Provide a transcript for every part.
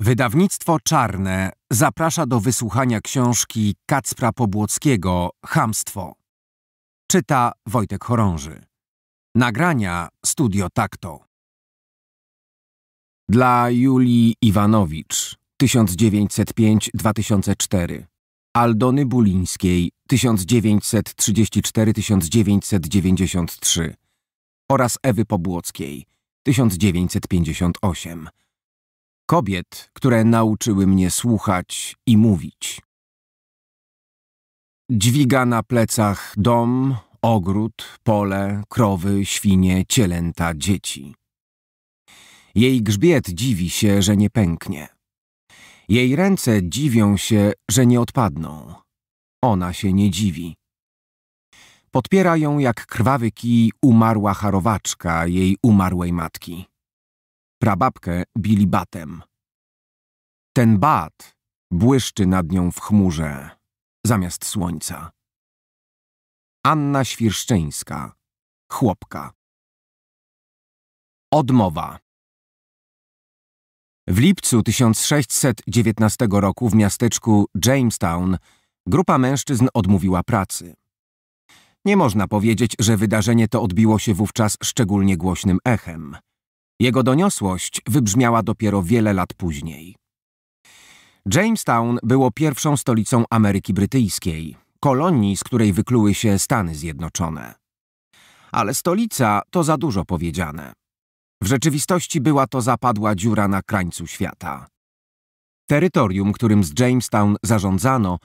Wydawnictwo Czarne zaprasza do wysłuchania książki Kacpra Pobłockiego Hamstwo. Czyta Wojtek Chorąży. Nagrania Studio Takto. Dla Julii Iwanowicz 1905-2004 Aldony Bulińskiej 1934-1993 oraz Ewy Pobłockiej 1958 kobiet, które nauczyły mnie słuchać i mówić. Dźwiga na plecach dom, ogród, pole, krowy, świnie, cielęta, dzieci. Jej grzbiet dziwi się, że nie pęknie. Jej ręce dziwią się, że nie odpadną. Ona się nie dziwi. Podpiera ją jak krwawy kij umarła harowaczka jej umarłej matki. Prababkę bili batem. Ten bat błyszczy nad nią w chmurze, zamiast słońca. Anna Świerszczyńska, chłopka. Odmowa. W lipcu 1619 roku w miasteczku Jamestown grupa mężczyzn odmówiła pracy. Nie można powiedzieć, że wydarzenie to odbiło się wówczas szczególnie głośnym echem. Jego doniosłość wybrzmiała dopiero wiele lat później. Jamestown było pierwszą stolicą Ameryki Brytyjskiej, kolonii, z której wykluły się Stany Zjednoczone. Ale stolica to za dużo powiedziane. W rzeczywistości była to zapadła dziura na krańcu świata. Terytorium, którym z Jamestown zarządzano,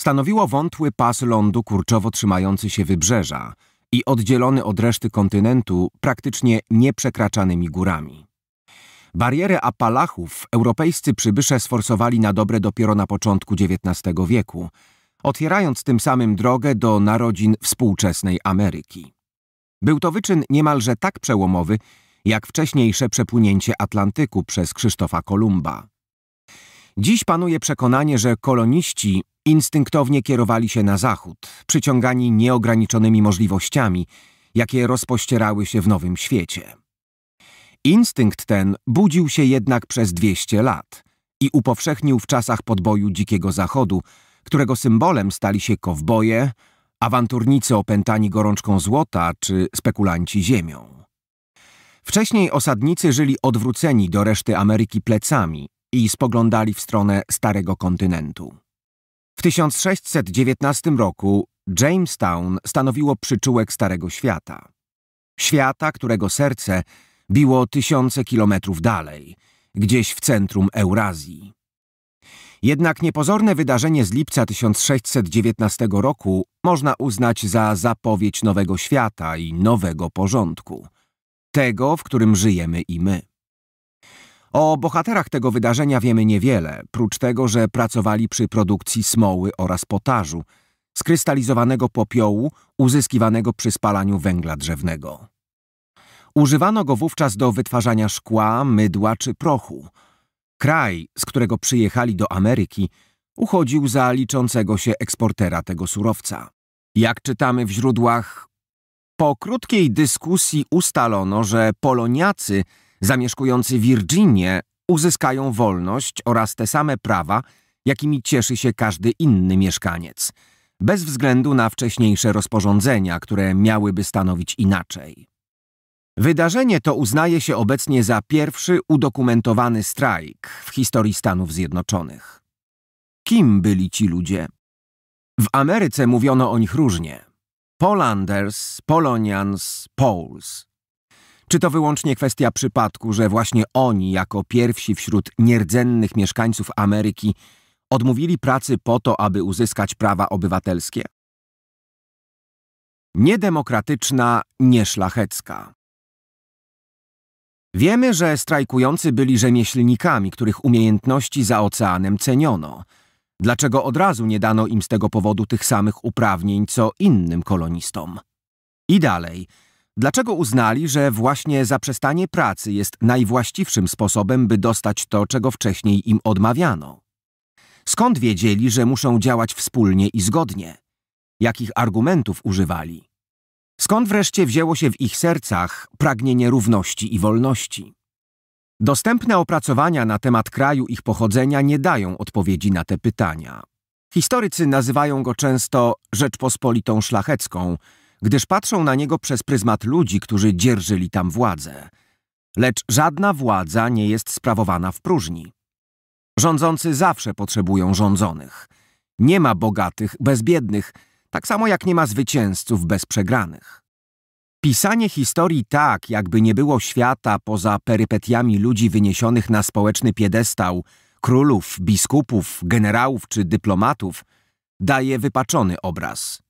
stanowiło wątły pas lądu kurczowo trzymający się wybrzeża – i oddzielony od reszty kontynentu praktycznie nieprzekraczanymi górami. Barierę Apalachów europejscy przybysze sforsowali na dobre dopiero na początku XIX wieku, otwierając tym samym drogę do narodzin współczesnej Ameryki. Był to wyczyn niemalże tak przełomowy, jak wcześniejsze przepłynięcie Atlantyku przez Krzysztofa Kolumba. Dziś panuje przekonanie, że koloniści Instynktownie kierowali się na zachód, przyciągani nieograniczonymi możliwościami, jakie rozpościerały się w nowym świecie. Instynkt ten budził się jednak przez 200 lat i upowszechnił w czasach podboju Dzikiego Zachodu, którego symbolem stali się kowboje, awanturnicy opętani gorączką złota czy spekulanci ziemią. Wcześniej osadnicy żyli odwróceni do reszty Ameryki plecami i spoglądali w stronę Starego Kontynentu. W 1619 roku Jamestown stanowiło przyczółek Starego Świata. Świata, którego serce biło tysiące kilometrów dalej, gdzieś w centrum Eurazji. Jednak niepozorne wydarzenie z lipca 1619 roku można uznać za zapowiedź nowego świata i nowego porządku, tego, w którym żyjemy i my. O bohaterach tego wydarzenia wiemy niewiele, prócz tego, że pracowali przy produkcji smoły oraz potażu, skrystalizowanego popiołu uzyskiwanego przy spalaniu węgla drzewnego. Używano go wówczas do wytwarzania szkła, mydła czy prochu. Kraj, z którego przyjechali do Ameryki, uchodził za liczącego się eksportera tego surowca. Jak czytamy w źródłach, po krótkiej dyskusji ustalono, że Poloniacy – zamieszkujący Virginię uzyskają wolność oraz te same prawa, jakimi cieszy się każdy inny mieszkaniec, bez względu na wcześniejsze rozporządzenia, które miałyby stanowić inaczej. Wydarzenie to uznaje się obecnie za pierwszy udokumentowany strajk w historii Stanów Zjednoczonych. Kim byli ci ludzie? W Ameryce mówiono o nich różnie. Polanders, Polonians, Poles. Czy to wyłącznie kwestia przypadku, że właśnie oni, jako pierwsi wśród nierdzennych mieszkańców Ameryki, odmówili pracy po to, aby uzyskać prawa obywatelskie? Niedemokratyczna, nieszlachecka. Wiemy, że strajkujący byli rzemieślnikami, których umiejętności za oceanem ceniono. Dlaczego od razu nie dano im z tego powodu tych samych uprawnień, co innym kolonistom? I dalej – Dlaczego uznali, że właśnie zaprzestanie pracy jest najwłaściwszym sposobem, by dostać to, czego wcześniej im odmawiano? Skąd wiedzieli, że muszą działać wspólnie i zgodnie? Jakich argumentów używali? Skąd wreszcie wzięło się w ich sercach pragnienie równości i wolności? Dostępne opracowania na temat kraju ich pochodzenia nie dają odpowiedzi na te pytania. Historycy nazywają go często Rzeczpospolitą Szlachecką – gdyż patrzą na niego przez pryzmat ludzi, którzy dzierżyli tam władzę. Lecz żadna władza nie jest sprawowana w próżni. Rządzący zawsze potrzebują rządzonych. Nie ma bogatych bez biednych, tak samo jak nie ma zwycięzców bez przegranych. Pisanie historii tak, jakby nie było świata poza perypetiami ludzi wyniesionych na społeczny piedestał, królów, biskupów, generałów czy dyplomatów, daje wypaczony obraz.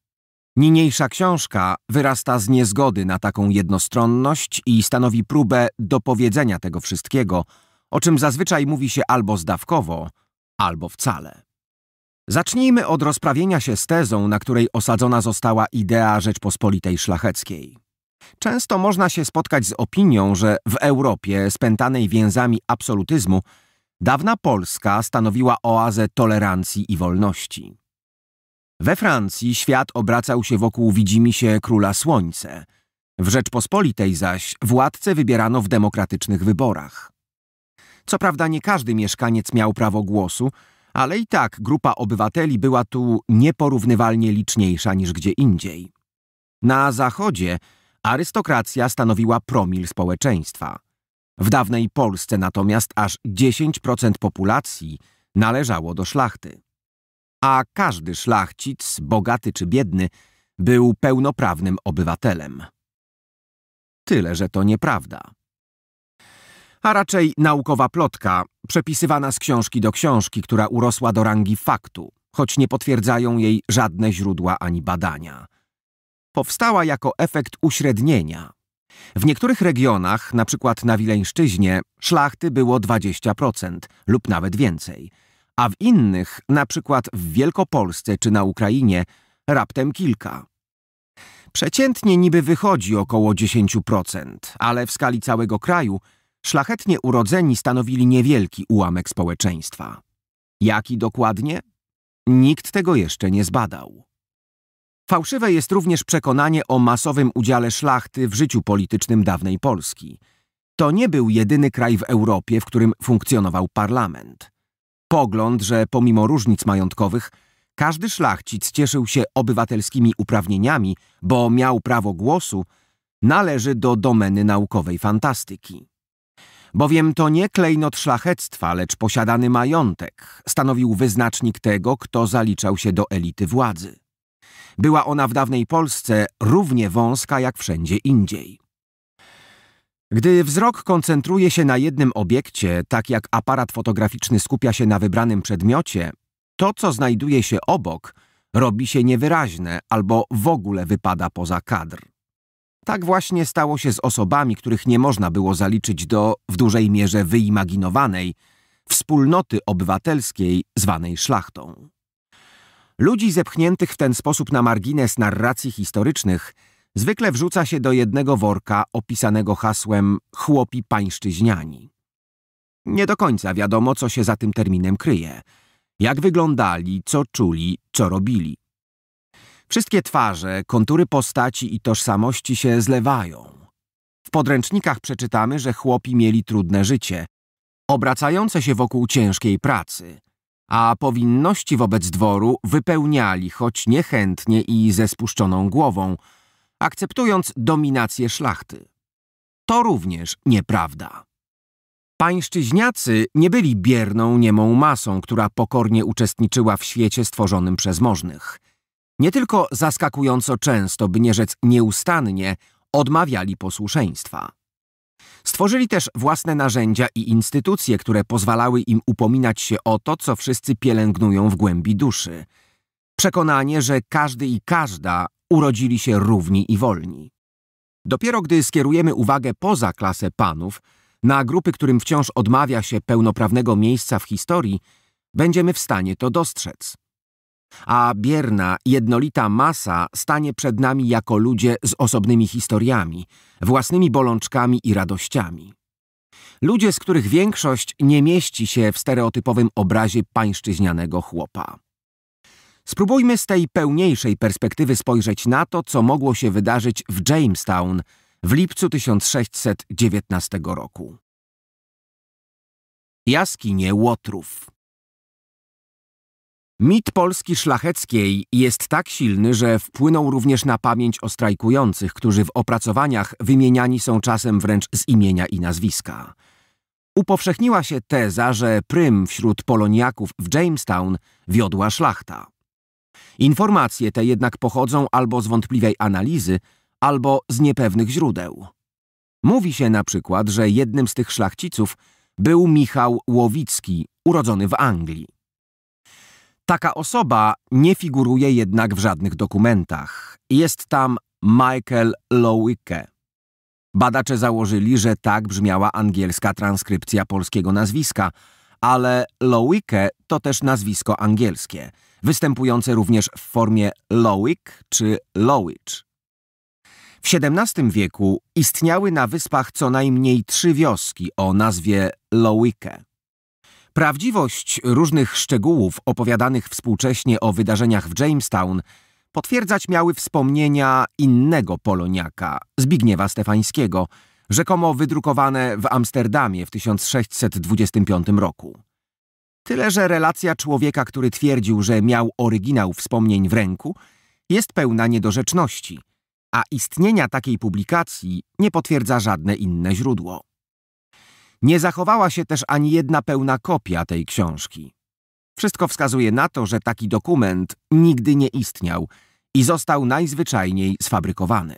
Niniejsza książka wyrasta z niezgody na taką jednostronność i stanowi próbę dopowiedzenia tego wszystkiego, o czym zazwyczaj mówi się albo zdawkowo, albo wcale. Zacznijmy od rozprawienia się z tezą, na której osadzona została idea Rzeczpospolitej Szlacheckiej. Często można się spotkać z opinią, że w Europie, spętanej więzami absolutyzmu, dawna Polska stanowiła oazę tolerancji i wolności. We Francji świat obracał się wokół widzimisię króla słońce. W Rzeczpospolitej zaś władcę wybierano w demokratycznych wyborach. Co prawda nie każdy mieszkaniec miał prawo głosu, ale i tak grupa obywateli była tu nieporównywalnie liczniejsza niż gdzie indziej. Na zachodzie arystokracja stanowiła promil społeczeństwa. W dawnej Polsce natomiast aż 10% populacji należało do szlachty a każdy szlachcic, bogaty czy biedny, był pełnoprawnym obywatelem. Tyle, że to nieprawda. A raczej naukowa plotka, przepisywana z książki do książki, która urosła do rangi faktu, choć nie potwierdzają jej żadne źródła ani badania. Powstała jako efekt uśrednienia. W niektórych regionach, np. Na, na Wileńszczyźnie, szlachty było 20% lub nawet więcej – a w innych, na przykład w Wielkopolsce czy na Ukrainie, raptem kilka. Przeciętnie niby wychodzi około 10%, ale w skali całego kraju szlachetnie urodzeni stanowili niewielki ułamek społeczeństwa. Jaki dokładnie? Nikt tego jeszcze nie zbadał. Fałszywe jest również przekonanie o masowym udziale szlachty w życiu politycznym dawnej Polski. To nie był jedyny kraj w Europie, w którym funkcjonował parlament pogląd, że pomimo różnic majątkowych każdy szlachcic cieszył się obywatelskimi uprawnieniami, bo miał prawo głosu, należy do domeny naukowej fantastyki. Bowiem to nie klejnot szlachectwa, lecz posiadany majątek stanowił wyznacznik tego, kto zaliczał się do elity władzy. Była ona w dawnej Polsce równie wąska jak wszędzie indziej. Gdy wzrok koncentruje się na jednym obiekcie, tak jak aparat fotograficzny skupia się na wybranym przedmiocie, to, co znajduje się obok, robi się niewyraźne albo w ogóle wypada poza kadr. Tak właśnie stało się z osobami, których nie można było zaliczyć do, w dużej mierze wyimaginowanej, wspólnoty obywatelskiej zwanej szlachtą. Ludzi zepchniętych w ten sposób na margines narracji historycznych – zwykle wrzuca się do jednego worka opisanego hasłem chłopi pańszczyźniani. Nie do końca wiadomo, co się za tym terminem kryje. Jak wyglądali, co czuli, co robili. Wszystkie twarze, kontury postaci i tożsamości się zlewają. W podręcznikach przeczytamy, że chłopi mieli trudne życie, obracające się wokół ciężkiej pracy, a powinności wobec dworu wypełniali, choć niechętnie i ze spuszczoną głową – akceptując dominację szlachty. To również nieprawda. Pańszczyźniacy nie byli bierną, niemą masą, która pokornie uczestniczyła w świecie stworzonym przez możnych. Nie tylko zaskakująco często, by nie rzec nieustannie, odmawiali posłuszeństwa. Stworzyli też własne narzędzia i instytucje, które pozwalały im upominać się o to, co wszyscy pielęgnują w głębi duszy. Przekonanie, że każdy i każda urodzili się równi i wolni. Dopiero gdy skierujemy uwagę poza klasę panów, na grupy, którym wciąż odmawia się pełnoprawnego miejsca w historii, będziemy w stanie to dostrzec. A bierna, jednolita masa stanie przed nami jako ludzie z osobnymi historiami, własnymi bolączkami i radościami. Ludzie, z których większość nie mieści się w stereotypowym obrazie pańszczyźnianego chłopa. Spróbujmy z tej pełniejszej perspektywy spojrzeć na to, co mogło się wydarzyć w Jamestown w lipcu 1619 roku. Jaskinie Łotrów Mit Polski szlacheckiej jest tak silny, że wpłynął również na pamięć o strajkujących, którzy w opracowaniach wymieniani są czasem wręcz z imienia i nazwiska. Upowszechniła się teza, że prym wśród poloniaków w Jamestown wiodła szlachta. Informacje te jednak pochodzą albo z wątpliwej analizy, albo z niepewnych źródeł. Mówi się na przykład, że jednym z tych szlachciców był Michał Łowicki, urodzony w Anglii. Taka osoba nie figuruje jednak w żadnych dokumentach. Jest tam Michael Lowicke. Badacze założyli, że tak brzmiała angielska transkrypcja polskiego nazwiska, ale Lowicke to też nazwisko angielskie – występujące również w formie Lowick czy Lowich. W XVII wieku istniały na wyspach co najmniej trzy wioski o nazwie Lowicke. Prawdziwość różnych szczegółów opowiadanych współcześnie o wydarzeniach w Jamestown potwierdzać miały wspomnienia innego poloniaka, Zbigniewa Stefańskiego, rzekomo wydrukowane w Amsterdamie w 1625 roku. Tyle, że relacja człowieka, który twierdził, że miał oryginał wspomnień w ręku, jest pełna niedorzeczności, a istnienia takiej publikacji nie potwierdza żadne inne źródło. Nie zachowała się też ani jedna pełna kopia tej książki. Wszystko wskazuje na to, że taki dokument nigdy nie istniał i został najzwyczajniej sfabrykowany.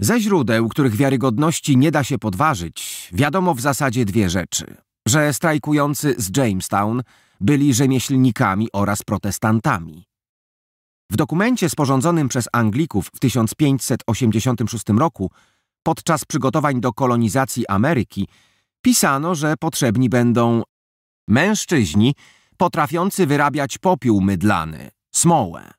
Ze źródeł, których wiarygodności nie da się podważyć, wiadomo w zasadzie dwie rzeczy – że strajkujący z Jamestown byli rzemieślnikami oraz protestantami. W dokumencie sporządzonym przez Anglików w 1586 roku podczas przygotowań do kolonizacji Ameryki pisano, że potrzebni będą mężczyźni potrafiący wyrabiać popiół mydlany, smołę.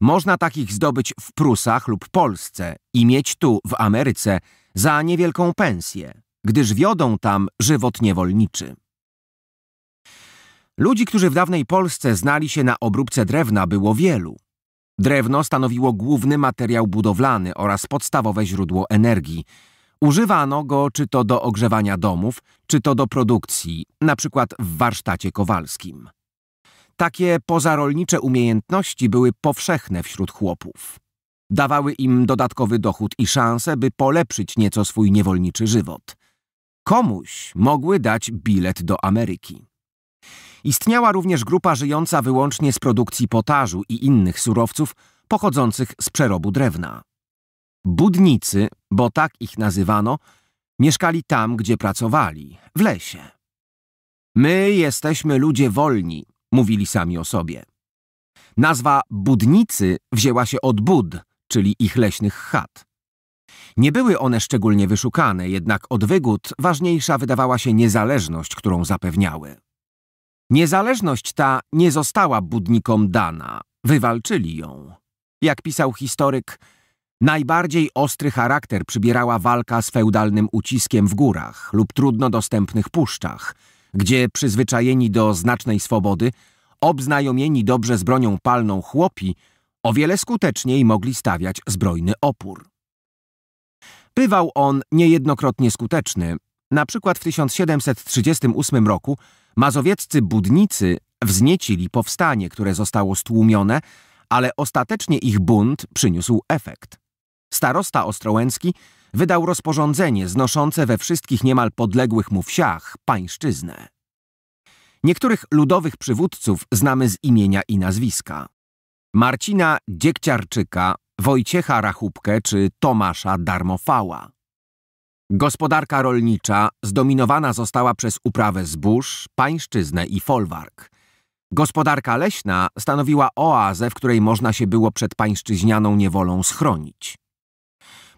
Można takich zdobyć w Prusach lub Polsce i mieć tu, w Ameryce, za niewielką pensję gdyż wiodą tam żywot niewolniczy. Ludzi, którzy w dawnej Polsce znali się na obróbce drewna, było wielu. Drewno stanowiło główny materiał budowlany oraz podstawowe źródło energii. Używano go czy to do ogrzewania domów, czy to do produkcji, na przykład w warsztacie kowalskim. Takie pozarolnicze umiejętności były powszechne wśród chłopów. Dawały im dodatkowy dochód i szansę, by polepszyć nieco swój niewolniczy żywot. Komuś mogły dać bilet do Ameryki. Istniała również grupa żyjąca wyłącznie z produkcji potażu i innych surowców pochodzących z przerobu drewna. Budnicy, bo tak ich nazywano, mieszkali tam, gdzie pracowali, w lesie. My jesteśmy ludzie wolni, mówili sami o sobie. Nazwa budnicy wzięła się od bud, czyli ich leśnych chat. Nie były one szczególnie wyszukane, jednak od wygód ważniejsza wydawała się niezależność, którą zapewniały. Niezależność ta nie została budnikom dana, wywalczyli ją. Jak pisał historyk, najbardziej ostry charakter przybierała walka z feudalnym uciskiem w górach lub trudno dostępnych puszczach, gdzie przyzwyczajeni do znacznej swobody, obznajomieni dobrze z bronią palną chłopi, o wiele skuteczniej mogli stawiać zbrojny opór. Bywał on niejednokrotnie skuteczny. Na przykład w 1738 roku mazowieccy budnicy wzniecili powstanie, które zostało stłumione, ale ostatecznie ich bunt przyniósł efekt. Starosta Ostrołęcki wydał rozporządzenie znoszące we wszystkich niemal podległych mu wsiach pańszczyznę. Niektórych ludowych przywódców znamy z imienia i nazwiska. Marcina Dziekciarczyka Wojciecha Rachubkę czy Tomasza Darmofała. Gospodarka rolnicza zdominowana została przez uprawę zbóż, pańszczyznę i folwark. Gospodarka leśna stanowiła oazę, w której można się było przed pańszczyźnianą niewolą schronić.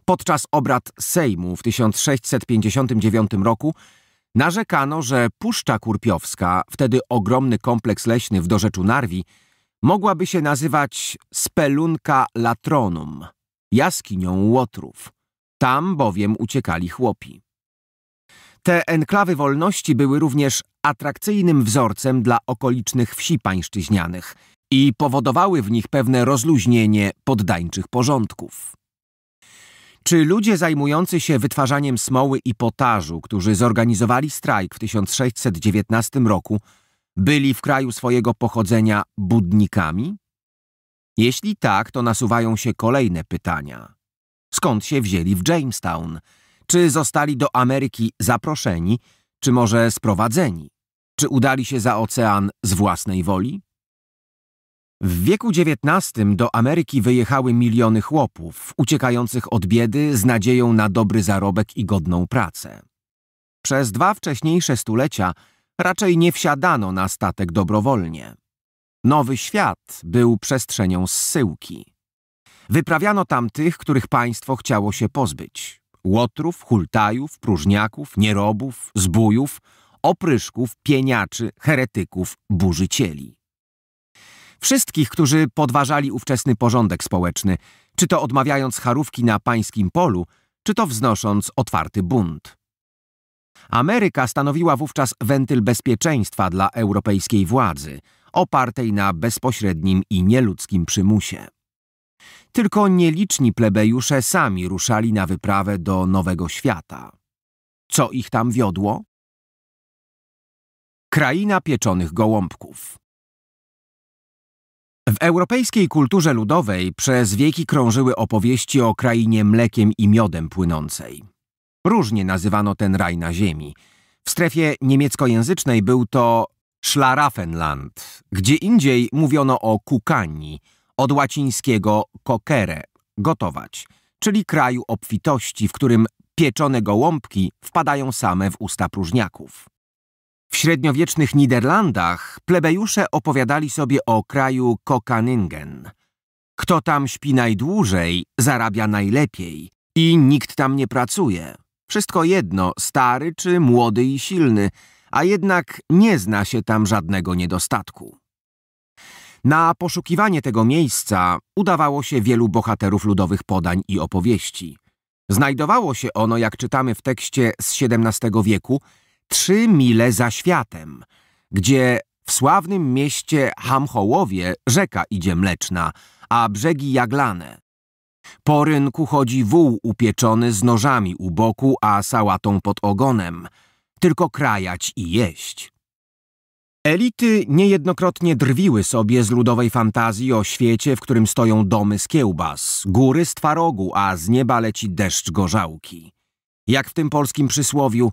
Podczas obrad Sejmu w 1659 roku narzekano, że Puszcza Kurpiowska, wtedy ogromny kompleks leśny w dorzeczu Narwi, Mogłaby się nazywać Spelunka Latronum, jaskinią Łotrów. Tam bowiem uciekali chłopi. Te enklawy wolności były również atrakcyjnym wzorcem dla okolicznych wsi pańszczyźnianych i powodowały w nich pewne rozluźnienie poddańczych porządków. Czy ludzie zajmujący się wytwarzaniem smoły i potażu, którzy zorganizowali strajk w 1619 roku, byli w kraju swojego pochodzenia budnikami? Jeśli tak, to nasuwają się kolejne pytania. Skąd się wzięli w Jamestown? Czy zostali do Ameryki zaproszeni, czy może sprowadzeni? Czy udali się za ocean z własnej woli? W wieku XIX do Ameryki wyjechały miliony chłopów, uciekających od biedy z nadzieją na dobry zarobek i godną pracę. Przez dwa wcześniejsze stulecia – raczej nie wsiadano na statek dobrowolnie. Nowy świat był przestrzenią zsyłki. Wyprawiano tam tych, których państwo chciało się pozbyć. Łotrów, hultajów, próżniaków, nierobów, zbójów, opryszków, pieniaczy, heretyków, burzycieli. Wszystkich, którzy podważali ówczesny porządek społeczny, czy to odmawiając charówki na pańskim polu, czy to wznosząc otwarty bunt. Ameryka stanowiła wówczas wentyl bezpieczeństwa dla europejskiej władzy, opartej na bezpośrednim i nieludzkim przymusie. Tylko nieliczni plebejusze sami ruszali na wyprawę do Nowego Świata. Co ich tam wiodło? Kraina pieczonych gołąbków. W europejskiej kulturze ludowej przez wieki krążyły opowieści o krainie mlekiem i miodem płynącej. Różnie nazywano ten raj na ziemi. W strefie niemieckojęzycznej był to Schlaraffenland, gdzie indziej mówiono o kukani, od łacińskiego kokere, gotować, czyli kraju obfitości, w którym pieczone gołąbki wpadają same w usta próżniaków. W średniowiecznych Niderlandach plebejusze opowiadali sobie o kraju Kokaningen. Kto tam śpi najdłużej, zarabia najlepiej i nikt tam nie pracuje. Wszystko jedno, stary czy młody i silny, a jednak nie zna się tam żadnego niedostatku. Na poszukiwanie tego miejsca udawało się wielu bohaterów ludowych podań i opowieści. Znajdowało się ono, jak czytamy w tekście z XVII wieku, trzy mile za światem, gdzie w sławnym mieście Hamchołowie rzeka idzie mleczna, a brzegi jaglane. Po rynku chodzi wół upieczony z nożami u boku, a sałatą pod ogonem. Tylko krajać i jeść. Elity niejednokrotnie drwiły sobie z ludowej fantazji o świecie, w którym stoją domy z kiełbas, góry z twarogu, a z nieba leci deszcz gorzałki. Jak w tym polskim przysłowiu,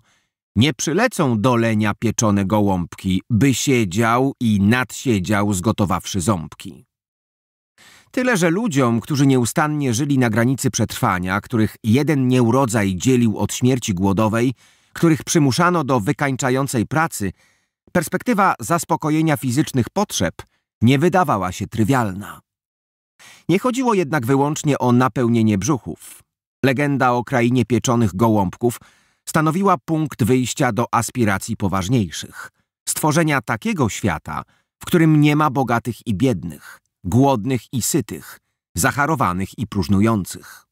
nie przylecą do lenia pieczone gołąbki, by siedział i nadsiedział zgotowawszy ząbki. Tyle, że ludziom, którzy nieustannie żyli na granicy przetrwania, których jeden nieurodzaj dzielił od śmierci głodowej, których przymuszano do wykańczającej pracy, perspektywa zaspokojenia fizycznych potrzeb nie wydawała się trywialna. Nie chodziło jednak wyłącznie o napełnienie brzuchów. Legenda o krainie pieczonych gołąbków stanowiła punkt wyjścia do aspiracji poważniejszych stworzenia takiego świata, w którym nie ma bogatych i biednych, głodnych i sytych, zacharowanych i próżnujących.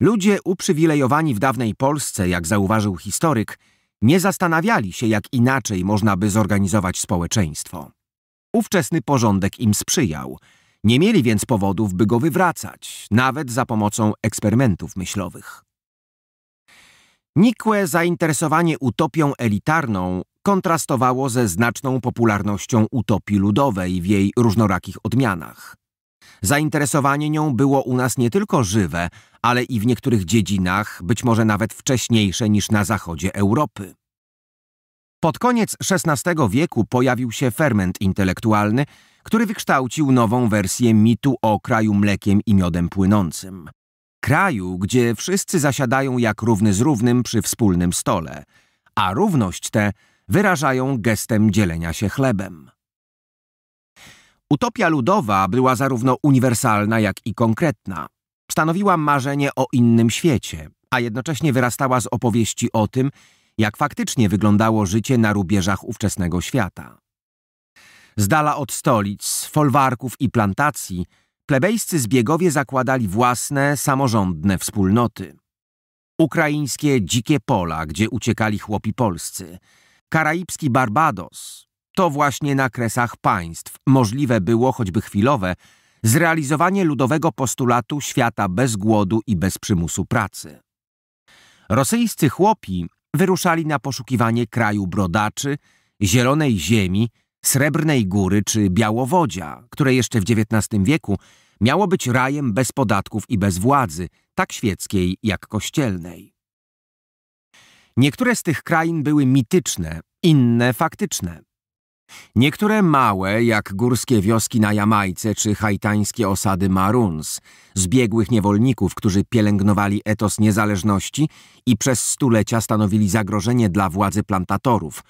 Ludzie uprzywilejowani w dawnej Polsce, jak zauważył historyk, nie zastanawiali się, jak inaczej można by zorganizować społeczeństwo. Ówczesny porządek im sprzyjał, nie mieli więc powodów, by go wywracać, nawet za pomocą eksperymentów myślowych. Nikłe zainteresowanie utopią elitarną kontrastowało ze znaczną popularnością utopii ludowej w jej różnorakich odmianach. Zainteresowanie nią było u nas nie tylko żywe, ale i w niektórych dziedzinach być może nawet wcześniejsze niż na zachodzie Europy. Pod koniec XVI wieku pojawił się ferment intelektualny, który wykształcił nową wersję mitu o kraju mlekiem i miodem płynącym. Kraju, gdzie wszyscy zasiadają jak równy z równym przy wspólnym stole, a równość tę wyrażają gestem dzielenia się chlebem. Utopia ludowa była zarówno uniwersalna, jak i konkretna. Stanowiła marzenie o innym świecie, a jednocześnie wyrastała z opowieści o tym, jak faktycznie wyglądało życie na rubieżach ówczesnego świata. Z dala od stolic, folwarków i plantacji, plebejscy zbiegowie zakładali własne, samorządne wspólnoty. Ukraińskie dzikie pola, gdzie uciekali chłopi polscy – Karaibski Barbados to właśnie na kresach państw możliwe było, choćby chwilowe, zrealizowanie ludowego postulatu świata bez głodu i bez przymusu pracy. Rosyjscy chłopi wyruszali na poszukiwanie kraju brodaczy, zielonej ziemi, srebrnej góry czy białowodzia, które jeszcze w XIX wieku miało być rajem bez podatków i bez władzy, tak świeckiej jak kościelnej. Niektóre z tych krain były mityczne, inne faktyczne. Niektóre małe, jak górskie wioski na Jamajce czy haitańskie osady Maruns, zbiegłych niewolników, którzy pielęgnowali etos niezależności i przez stulecia stanowili zagrożenie dla władzy plantatorów,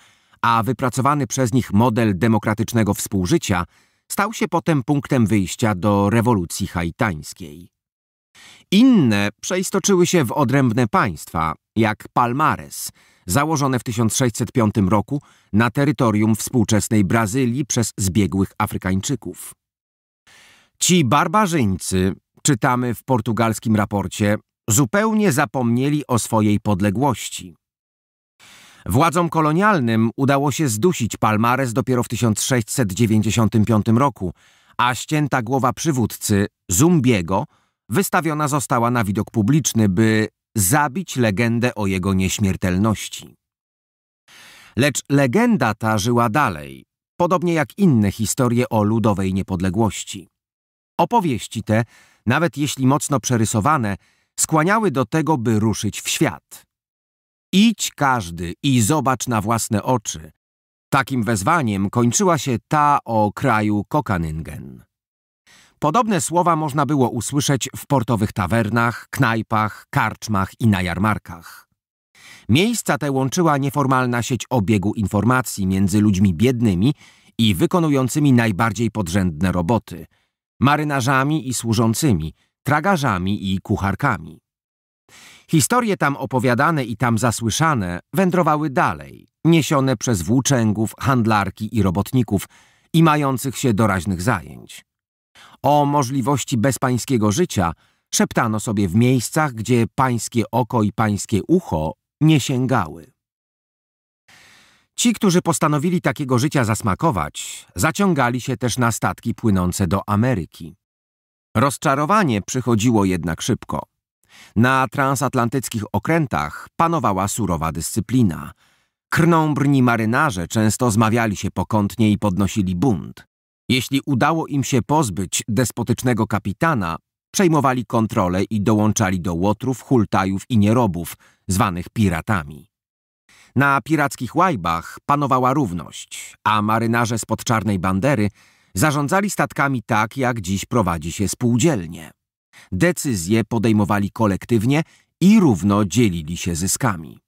a wypracowany przez nich model demokratycznego współżycia stał się potem punktem wyjścia do rewolucji haitańskiej. Inne przeistoczyły się w odrębne państwa, jak Palmares, założone w 1605 roku na terytorium współczesnej Brazylii przez zbiegłych Afrykańczyków. Ci barbarzyńcy, czytamy w portugalskim raporcie, zupełnie zapomnieli o swojej podległości. Władzom kolonialnym udało się zdusić Palmares dopiero w 1695 roku, a ścięta głowa przywódcy Zumbiego wystawiona została na widok publiczny, by zabić legendę o jego nieśmiertelności. Lecz legenda ta żyła dalej, podobnie jak inne historie o ludowej niepodległości. Opowieści te, nawet jeśli mocno przerysowane, skłaniały do tego, by ruszyć w świat. Idź każdy i zobacz na własne oczy. Takim wezwaniem kończyła się ta o kraju Kokaningen. Podobne słowa można było usłyszeć w portowych tawernach, knajpach, karczmach i na jarmarkach. Miejsca te łączyła nieformalna sieć obiegu informacji między ludźmi biednymi i wykonującymi najbardziej podrzędne roboty marynarzami i służącymi, tragarzami i kucharkami. Historie tam opowiadane i tam zasłyszane wędrowały dalej, niesione przez włóczęgów, handlarki i robotników i mających się doraźnych zajęć. O możliwości bezpańskiego życia szeptano sobie w miejscach, gdzie pańskie oko i pańskie ucho nie sięgały. Ci, którzy postanowili takiego życia zasmakować, zaciągali się też na statki płynące do Ameryki. Rozczarowanie przychodziło jednak szybko. Na transatlantyckich okrętach panowała surowa dyscyplina. Krnąbrni marynarze często zmawiali się pokątnie i podnosili bunt. Jeśli udało im się pozbyć despotycznego kapitana, przejmowali kontrolę i dołączali do łotrów, hultajów i nierobów, zwanych piratami. Na pirackich łajbach panowała równość, a marynarze spod czarnej bandery zarządzali statkami tak, jak dziś prowadzi się spółdzielnie. Decyzje podejmowali kolektywnie i równo dzielili się zyskami.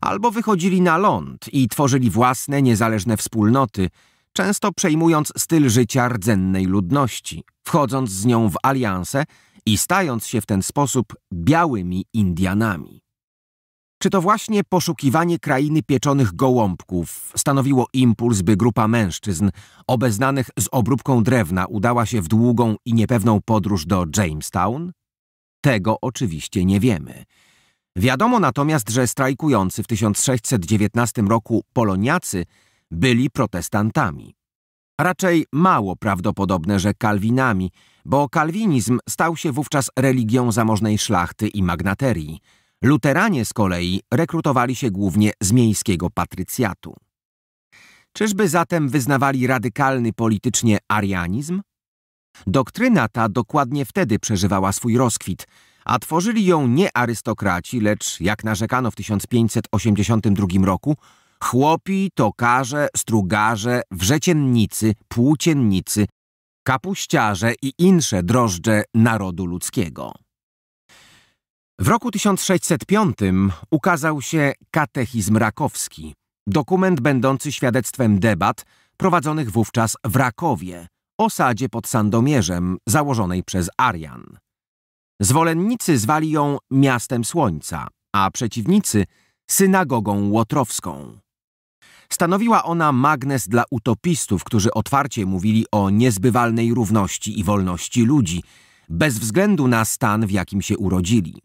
Albo wychodzili na ląd i tworzyli własne, niezależne wspólnoty – często przejmując styl życia rdzennej ludności, wchodząc z nią w alianse i stając się w ten sposób białymi Indianami. Czy to właśnie poszukiwanie krainy pieczonych gołąbków stanowiło impuls, by grupa mężczyzn obeznanych z obróbką drewna udała się w długą i niepewną podróż do Jamestown? Tego oczywiście nie wiemy. Wiadomo natomiast, że strajkujący w 1619 roku poloniacy – byli protestantami. Raczej mało prawdopodobne, że kalwinami, bo kalwinizm stał się wówczas religią zamożnej szlachty i magnaterii. Luteranie z kolei rekrutowali się głównie z miejskiego patrycjatu. Czyżby zatem wyznawali radykalny politycznie arianizm? Doktryna ta dokładnie wtedy przeżywała swój rozkwit, a tworzyli ją nie arystokraci, lecz, jak narzekano w 1582 roku, Chłopi, tokarze, strugarze, wrzeciennicy, płóciennicy, kapuściarze i insze drożdże narodu ludzkiego. W roku 1605 ukazał się Katechizm Rakowski, dokument będący świadectwem debat prowadzonych wówczas w Rakowie, osadzie pod Sandomierzem założonej przez Arian. Zwolennicy zwali ją Miastem Słońca, a przeciwnicy – synagogą łotrowską. Stanowiła ona magnes dla utopistów, którzy otwarcie mówili o niezbywalnej równości i wolności ludzi, bez względu na stan, w jakim się urodzili.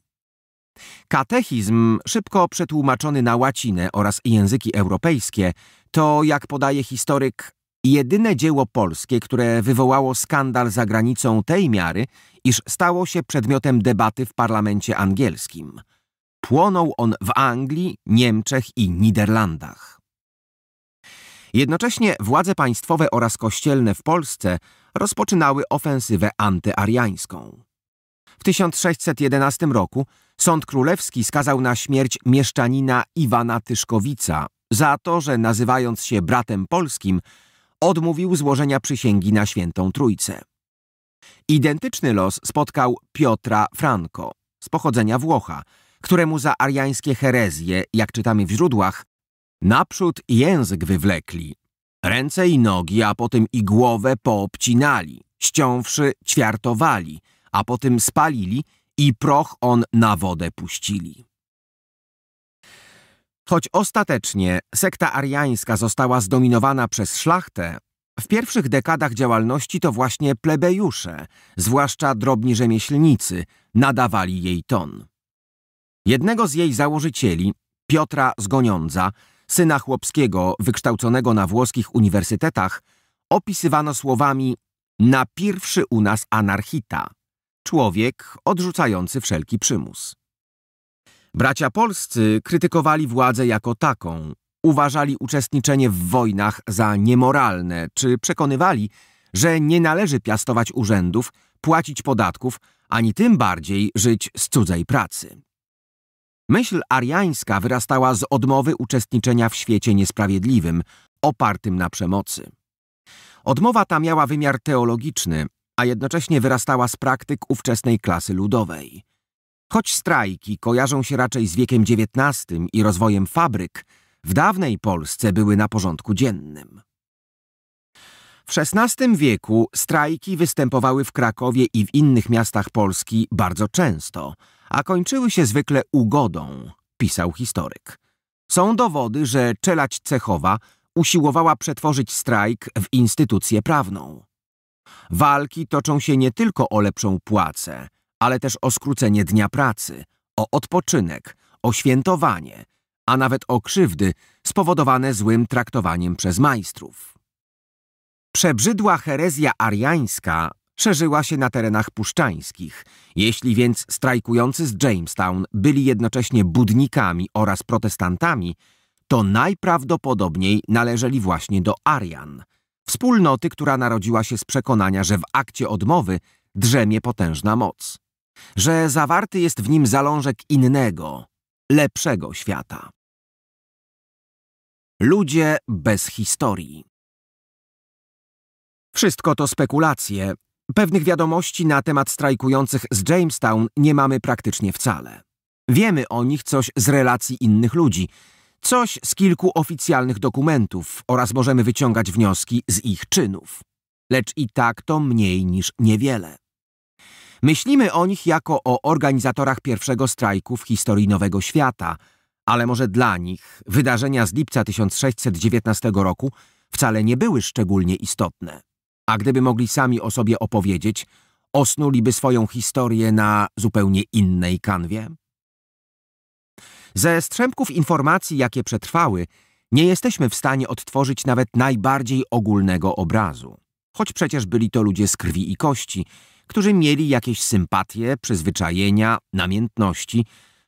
Katechizm, szybko przetłumaczony na łacinę oraz języki europejskie, to, jak podaje historyk, jedyne dzieło polskie, które wywołało skandal za granicą tej miary, iż stało się przedmiotem debaty w parlamencie angielskim. Płonął on w Anglii, Niemczech i Niderlandach. Jednocześnie władze państwowe oraz kościelne w Polsce rozpoczynały ofensywę antyariańską. W 1611 roku Sąd Królewski skazał na śmierć mieszczanina Iwana Tyszkowica za to, że nazywając się bratem polskim, odmówił złożenia przysięgi na Świętą Trójcę. Identyczny los spotkał Piotra Franco, z pochodzenia Włocha, któremu za ariańskie herezje, jak czytamy w źródłach, Naprzód język wywlekli, ręce i nogi, a potem i głowę poobcinali, ściąwszy ćwiartowali, a potem spalili i proch on na wodę puścili. Choć ostatecznie sekta ariańska została zdominowana przez szlachtę, w pierwszych dekadach działalności to właśnie plebejusze, zwłaszcza drobni rzemieślnicy, nadawali jej ton. Jednego z jej założycieli, Piotra Zgoniądza, syna chłopskiego wykształconego na włoskich uniwersytetach, opisywano słowami na pierwszy u nas anarchita, człowiek odrzucający wszelki przymus. Bracia polscy krytykowali władzę jako taką, uważali uczestniczenie w wojnach za niemoralne, czy przekonywali, że nie należy piastować urzędów, płacić podatków, ani tym bardziej żyć z cudzej pracy. Myśl ariańska wyrastała z odmowy uczestniczenia w świecie niesprawiedliwym, opartym na przemocy. Odmowa ta miała wymiar teologiczny, a jednocześnie wyrastała z praktyk ówczesnej klasy ludowej. Choć strajki kojarzą się raczej z wiekiem XIX i rozwojem fabryk, w dawnej Polsce były na porządku dziennym. W XVI wieku strajki występowały w Krakowie i w innych miastach Polski bardzo często – a kończyły się zwykle ugodą, pisał historyk. Są dowody, że czelać cechowa usiłowała przetworzyć strajk w instytucję prawną. Walki toczą się nie tylko o lepszą płacę, ale też o skrócenie dnia pracy, o odpoczynek, o świętowanie, a nawet o krzywdy spowodowane złym traktowaniem przez majstrów. Przebrzydła herezja ariańska szerzyła się na terenach puszczańskich. Jeśli więc strajkujący z Jamestown byli jednocześnie budnikami oraz protestantami, to najprawdopodobniej należeli właśnie do Arian, wspólnoty, która narodziła się z przekonania, że w akcie odmowy drzemie potężna moc, że zawarty jest w nim zalążek innego, lepszego świata. Ludzie bez historii. Wszystko to spekulacje, Pewnych wiadomości na temat strajkujących z Jamestown nie mamy praktycznie wcale. Wiemy o nich coś z relacji innych ludzi, coś z kilku oficjalnych dokumentów oraz możemy wyciągać wnioski z ich czynów. Lecz i tak to mniej niż niewiele. Myślimy o nich jako o organizatorach pierwszego strajku w historii Nowego Świata, ale może dla nich wydarzenia z lipca 1619 roku wcale nie były szczególnie istotne a gdyby mogli sami o sobie opowiedzieć, osnuliby swoją historię na zupełnie innej kanwie? Ze strzępków informacji, jakie przetrwały, nie jesteśmy w stanie odtworzyć nawet najbardziej ogólnego obrazu. Choć przecież byli to ludzie z krwi i kości, którzy mieli jakieś sympatie, przyzwyczajenia, namiętności,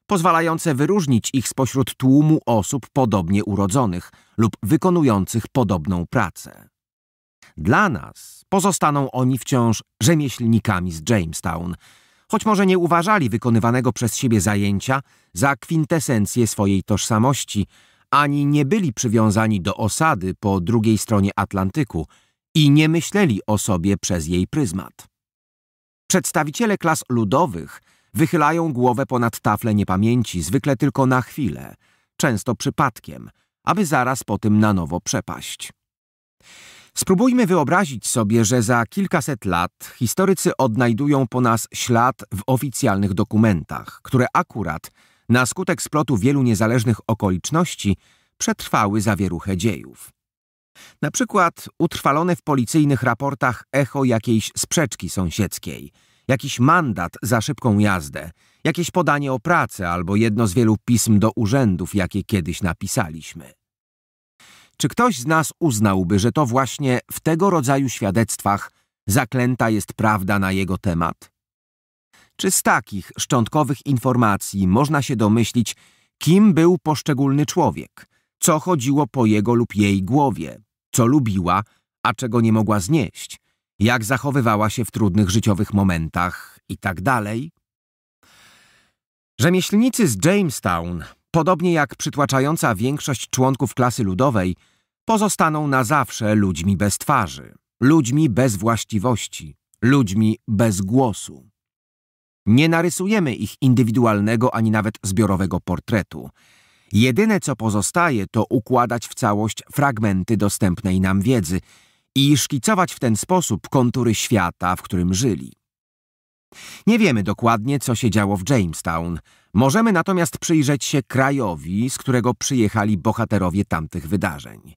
pozwalające wyróżnić ich spośród tłumu osób podobnie urodzonych lub wykonujących podobną pracę. Dla nas pozostaną oni wciąż rzemieślnikami z Jamestown, choć może nie uważali wykonywanego przez siebie zajęcia za kwintesencję swojej tożsamości, ani nie byli przywiązani do osady po drugiej stronie Atlantyku i nie myśleli o sobie przez jej pryzmat. Przedstawiciele klas ludowych wychylają głowę ponad tafle niepamięci, zwykle tylko na chwilę, często przypadkiem, aby zaraz po tym na nowo przepaść. Spróbujmy wyobrazić sobie, że za kilkaset lat historycy odnajdują po nas ślad w oficjalnych dokumentach, które akurat na skutek splotu wielu niezależnych okoliczności przetrwały zawieruchę dziejów. Na przykład utrwalone w policyjnych raportach echo jakiejś sprzeczki sąsiedzkiej, jakiś mandat za szybką jazdę, jakieś podanie o pracę albo jedno z wielu pism do urzędów, jakie kiedyś napisaliśmy. Czy ktoś z nas uznałby, że to właśnie w tego rodzaju świadectwach zaklęta jest prawda na jego temat? Czy z takich szczątkowych informacji można się domyślić, kim był poszczególny człowiek, co chodziło po jego lub jej głowie, co lubiła, a czego nie mogła znieść, jak zachowywała się w trudnych życiowych momentach itd.? Tak Rzemieślnicy z Jamestown podobnie jak przytłaczająca większość członków klasy ludowej, pozostaną na zawsze ludźmi bez twarzy, ludźmi bez właściwości, ludźmi bez głosu. Nie narysujemy ich indywidualnego ani nawet zbiorowego portretu. Jedyne co pozostaje to układać w całość fragmenty dostępnej nam wiedzy i szkicować w ten sposób kontury świata, w którym żyli. Nie wiemy dokładnie, co się działo w Jamestown. Możemy natomiast przyjrzeć się krajowi, z którego przyjechali bohaterowie tamtych wydarzeń.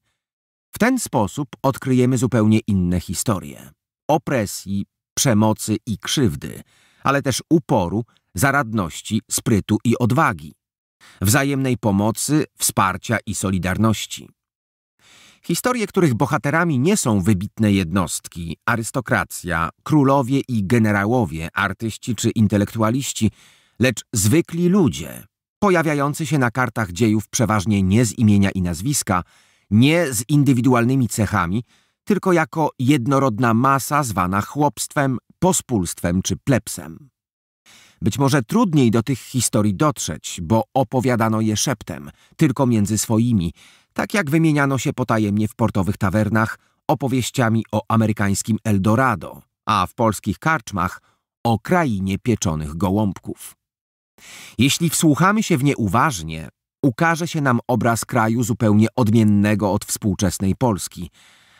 W ten sposób odkryjemy zupełnie inne historie. Opresji, przemocy i krzywdy, ale też uporu, zaradności, sprytu i odwagi. Wzajemnej pomocy, wsparcia i solidarności. Historie, których bohaterami nie są wybitne jednostki, arystokracja, królowie i generałowie, artyści czy intelektualiści, lecz zwykli ludzie, pojawiający się na kartach dziejów przeważnie nie z imienia i nazwiska, nie z indywidualnymi cechami, tylko jako jednorodna masa zwana chłopstwem, pospólstwem czy plepsem. Być może trudniej do tych historii dotrzeć, bo opowiadano je szeptem, tylko między swoimi, tak jak wymieniano się potajemnie w portowych tawernach opowieściami o amerykańskim Eldorado, a w polskich karczmach o krainie pieczonych gołąbków. Jeśli wsłuchamy się w nie uważnie, ukaże się nam obraz kraju zupełnie odmiennego od współczesnej Polski,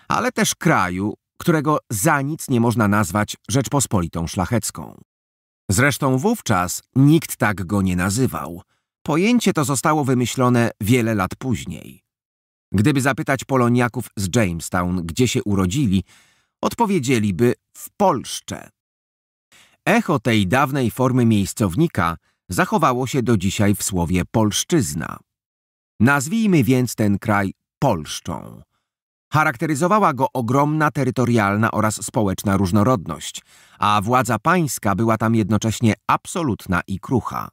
ale też kraju, którego za nic nie można nazwać Rzeczpospolitą Szlachecką. Zresztą wówczas nikt tak go nie nazywał. Pojęcie to zostało wymyślone wiele lat później. Gdyby zapytać Poloniaków z Jamestown, gdzie się urodzili, odpowiedzieliby w Polsce. Echo tej dawnej formy miejscownika zachowało się do dzisiaj w słowie polszczyzna. Nazwijmy więc ten kraj Polszczą. Charakteryzowała go ogromna terytorialna oraz społeczna różnorodność, a władza pańska była tam jednocześnie absolutna i krucha.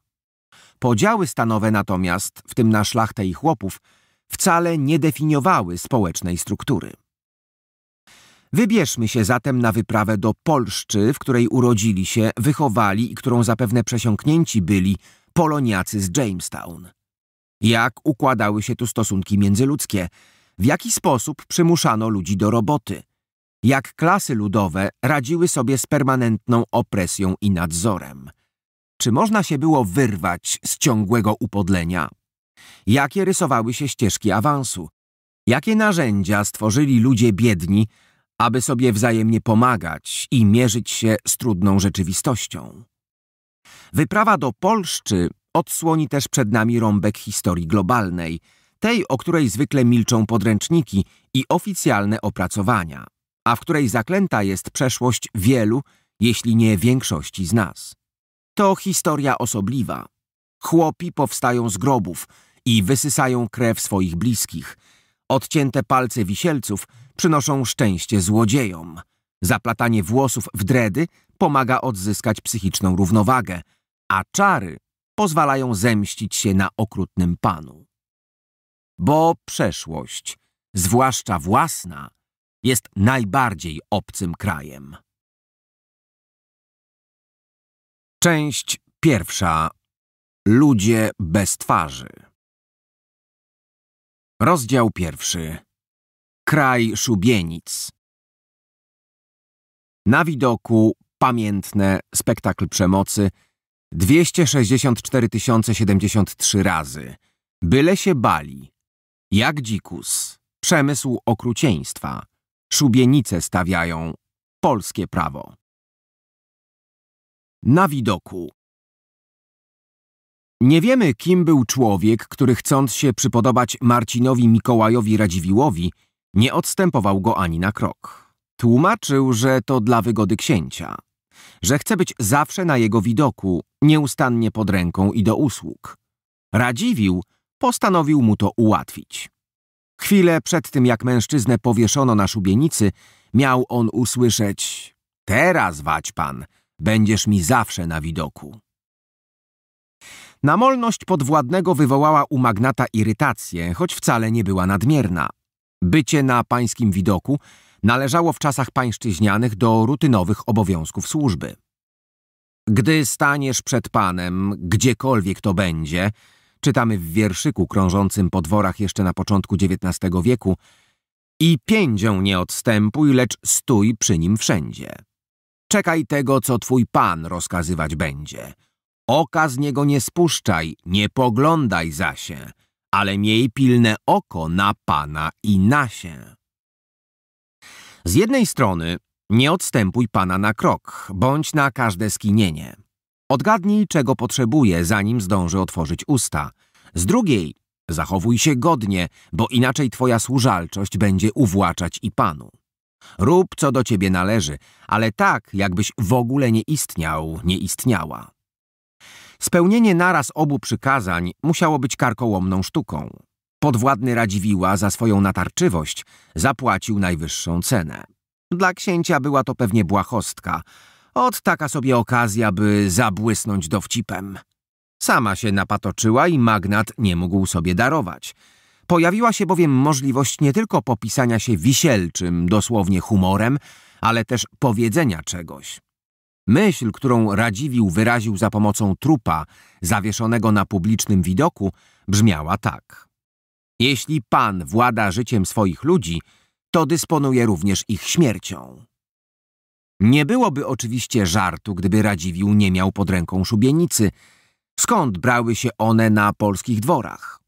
Podziały stanowe natomiast, w tym na szlachtę i chłopów, wcale nie definiowały społecznej struktury. Wybierzmy się zatem na wyprawę do Polszczy, w której urodzili się, wychowali i którą zapewne przesiąknięci byli poloniacy z Jamestown. Jak układały się tu stosunki międzyludzkie? W jaki sposób przymuszano ludzi do roboty? Jak klasy ludowe radziły sobie z permanentną opresją i nadzorem? Czy można się było wyrwać z ciągłego upodlenia jakie rysowały się ścieżki awansu, jakie narzędzia stworzyli ludzie biedni, aby sobie wzajemnie pomagać i mierzyć się z trudną rzeczywistością. Wyprawa do Polszczy odsłoni też przed nami rąbek historii globalnej, tej, o której zwykle milczą podręczniki i oficjalne opracowania, a w której zaklęta jest przeszłość wielu, jeśli nie większości z nas. To historia osobliwa. Chłopi powstają z grobów, i wysysają krew swoich bliskich. Odcięte palce wisielców przynoszą szczęście złodziejom. Zaplatanie włosów w dredy pomaga odzyskać psychiczną równowagę, a czary pozwalają zemścić się na okrutnym panu. Bo przeszłość, zwłaszcza własna, jest najbardziej obcym krajem. Część pierwsza. Ludzie bez twarzy. Rozdział pierwszy. Kraj szubienic. Na widoku pamiętne spektakl przemocy 264 073 razy. Byle się bali. Jak dzikus. Przemysł okrucieństwa. Szubienice stawiają. Polskie prawo. Na widoku. Nie wiemy, kim był człowiek, który chcąc się przypodobać Marcinowi Mikołajowi Radziwiłowi, nie odstępował go ani na krok. Tłumaczył, że to dla wygody księcia, że chce być zawsze na jego widoku, nieustannie pod ręką i do usług. Radziwił postanowił mu to ułatwić. Chwilę przed tym, jak mężczyznę powieszono na szubienicy, miał on usłyszeć – teraz wać pan, będziesz mi zawsze na widoku. Namolność podwładnego wywołała u magnata irytację, choć wcale nie była nadmierna. Bycie na pańskim widoku należało w czasach pańszczyźnianych do rutynowych obowiązków służby. Gdy staniesz przed panem, gdziekolwiek to będzie, czytamy w wierszyku krążącym po dworach jeszcze na początku XIX wieku, i piędzią nie odstępuj, lecz stój przy nim wszędzie. Czekaj tego, co twój pan rozkazywać będzie – Oka z niego nie spuszczaj, nie poglądaj za się, ale miej pilne oko na Pana i na się. Z jednej strony nie odstępuj Pana na krok, bądź na każde skinienie. Odgadnij, czego potrzebuje, zanim zdąży otworzyć usta. Z drugiej, zachowuj się godnie, bo inaczej Twoja służalczość będzie uwłaczać i Panu. Rób, co do Ciebie należy, ale tak, jakbyś w ogóle nie istniał, nie istniała. Spełnienie naraz obu przykazań musiało być karkołomną sztuką. Podwładny Radziwiła za swoją natarczywość zapłacił najwyższą cenę. Dla księcia była to pewnie błahostka. Od taka sobie okazja, by zabłysnąć dowcipem. Sama się napatoczyła i magnat nie mógł sobie darować. Pojawiła się bowiem możliwość nie tylko popisania się wisielczym, dosłownie humorem, ale też powiedzenia czegoś. Myśl, którą Radziwił wyraził za pomocą trupa zawieszonego na publicznym widoku, brzmiała tak. Jeśli Pan włada życiem swoich ludzi, to dysponuje również ich śmiercią. Nie byłoby oczywiście żartu, gdyby Radziwił nie miał pod ręką szubienicy. Skąd brały się one na polskich dworach?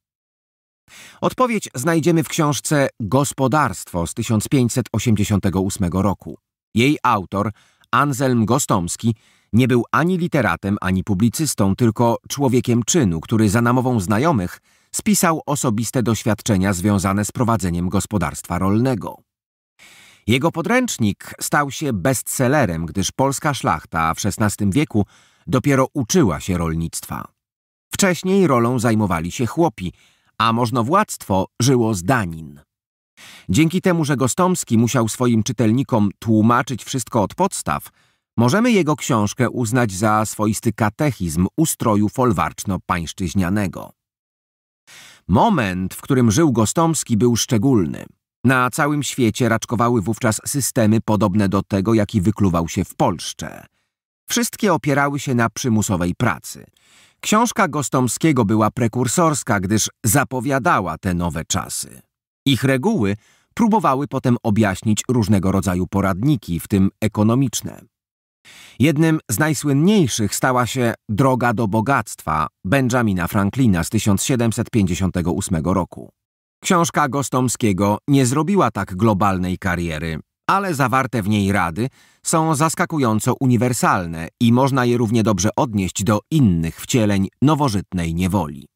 Odpowiedź znajdziemy w książce Gospodarstwo z 1588 roku. Jej autor – Anselm Gostomski nie był ani literatem, ani publicystą, tylko człowiekiem czynu, który za namową znajomych spisał osobiste doświadczenia związane z prowadzeniem gospodarstwa rolnego. Jego podręcznik stał się bestsellerem, gdyż polska szlachta w XVI wieku dopiero uczyła się rolnictwa. Wcześniej rolą zajmowali się chłopi, a możnowładztwo żyło z danin. Dzięki temu, że Gostomski musiał swoim czytelnikom tłumaczyć wszystko od podstaw, możemy jego książkę uznać za swoisty katechizm ustroju folwarczno-pańszczyźnianego. Moment, w którym żył Gostomski, był szczególny. Na całym świecie raczkowały wówczas systemy podobne do tego, jaki wykluwał się w Polsce. Wszystkie opierały się na przymusowej pracy. Książka Gostomskiego była prekursorska, gdyż zapowiadała te nowe czasy. Ich reguły próbowały potem objaśnić różnego rodzaju poradniki, w tym ekonomiczne. Jednym z najsłynniejszych stała się Droga do Bogactwa Benjamina Franklina z 1758 roku. Książka Gostomskiego nie zrobiła tak globalnej kariery, ale zawarte w niej rady są zaskakująco uniwersalne i można je równie dobrze odnieść do innych wcieleń nowożytnej niewoli.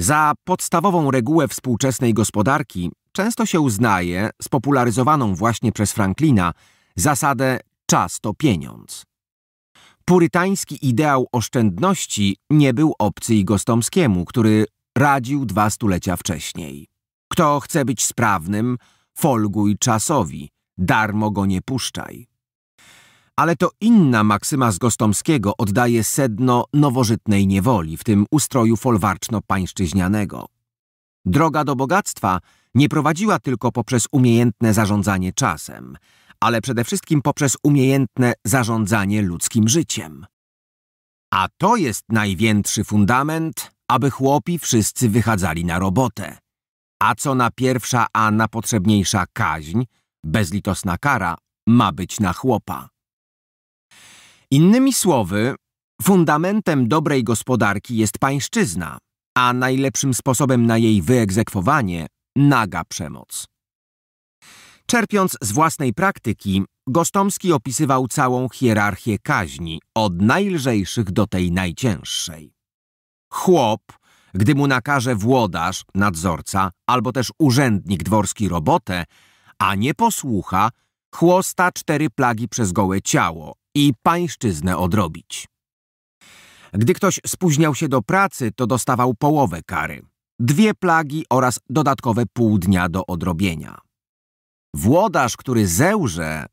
Za podstawową regułę współczesnej gospodarki często się uznaje, spopularyzowaną właśnie przez Franklina, zasadę czas to pieniądz. Purytański ideał oszczędności nie był obcy i Gostomskiemu, który radził dwa stulecia wcześniej. Kto chce być sprawnym, folguj czasowi, darmo go nie puszczaj. Ale to inna maksyma z Gostomskiego oddaje sedno nowożytnej niewoli, w tym ustroju folwarczno-pańszczyźnianego. Droga do bogactwa nie prowadziła tylko poprzez umiejętne zarządzanie czasem, ale przede wszystkim poprzez umiejętne zarządzanie ludzkim życiem. A to jest największy fundament, aby chłopi wszyscy wychadzali na robotę. A co na pierwsza, a na potrzebniejsza kaźń, bezlitosna kara, ma być na chłopa. Innymi słowy, fundamentem dobrej gospodarki jest pańszczyzna, a najlepszym sposobem na jej wyegzekwowanie naga przemoc. Czerpiąc z własnej praktyki, Gostomski opisywał całą hierarchię kaźni, od najlżejszych do tej najcięższej. Chłop, gdy mu nakaże włodarz, nadzorca albo też urzędnik dworski robotę, a nie posłucha, chłosta cztery plagi przez gołe ciało, i pańszczyznę odrobić. Gdy ktoś spóźniał się do pracy, to dostawał połowę kary, dwie plagi oraz dodatkowe pół dnia do odrobienia. Włodarz, który zełże,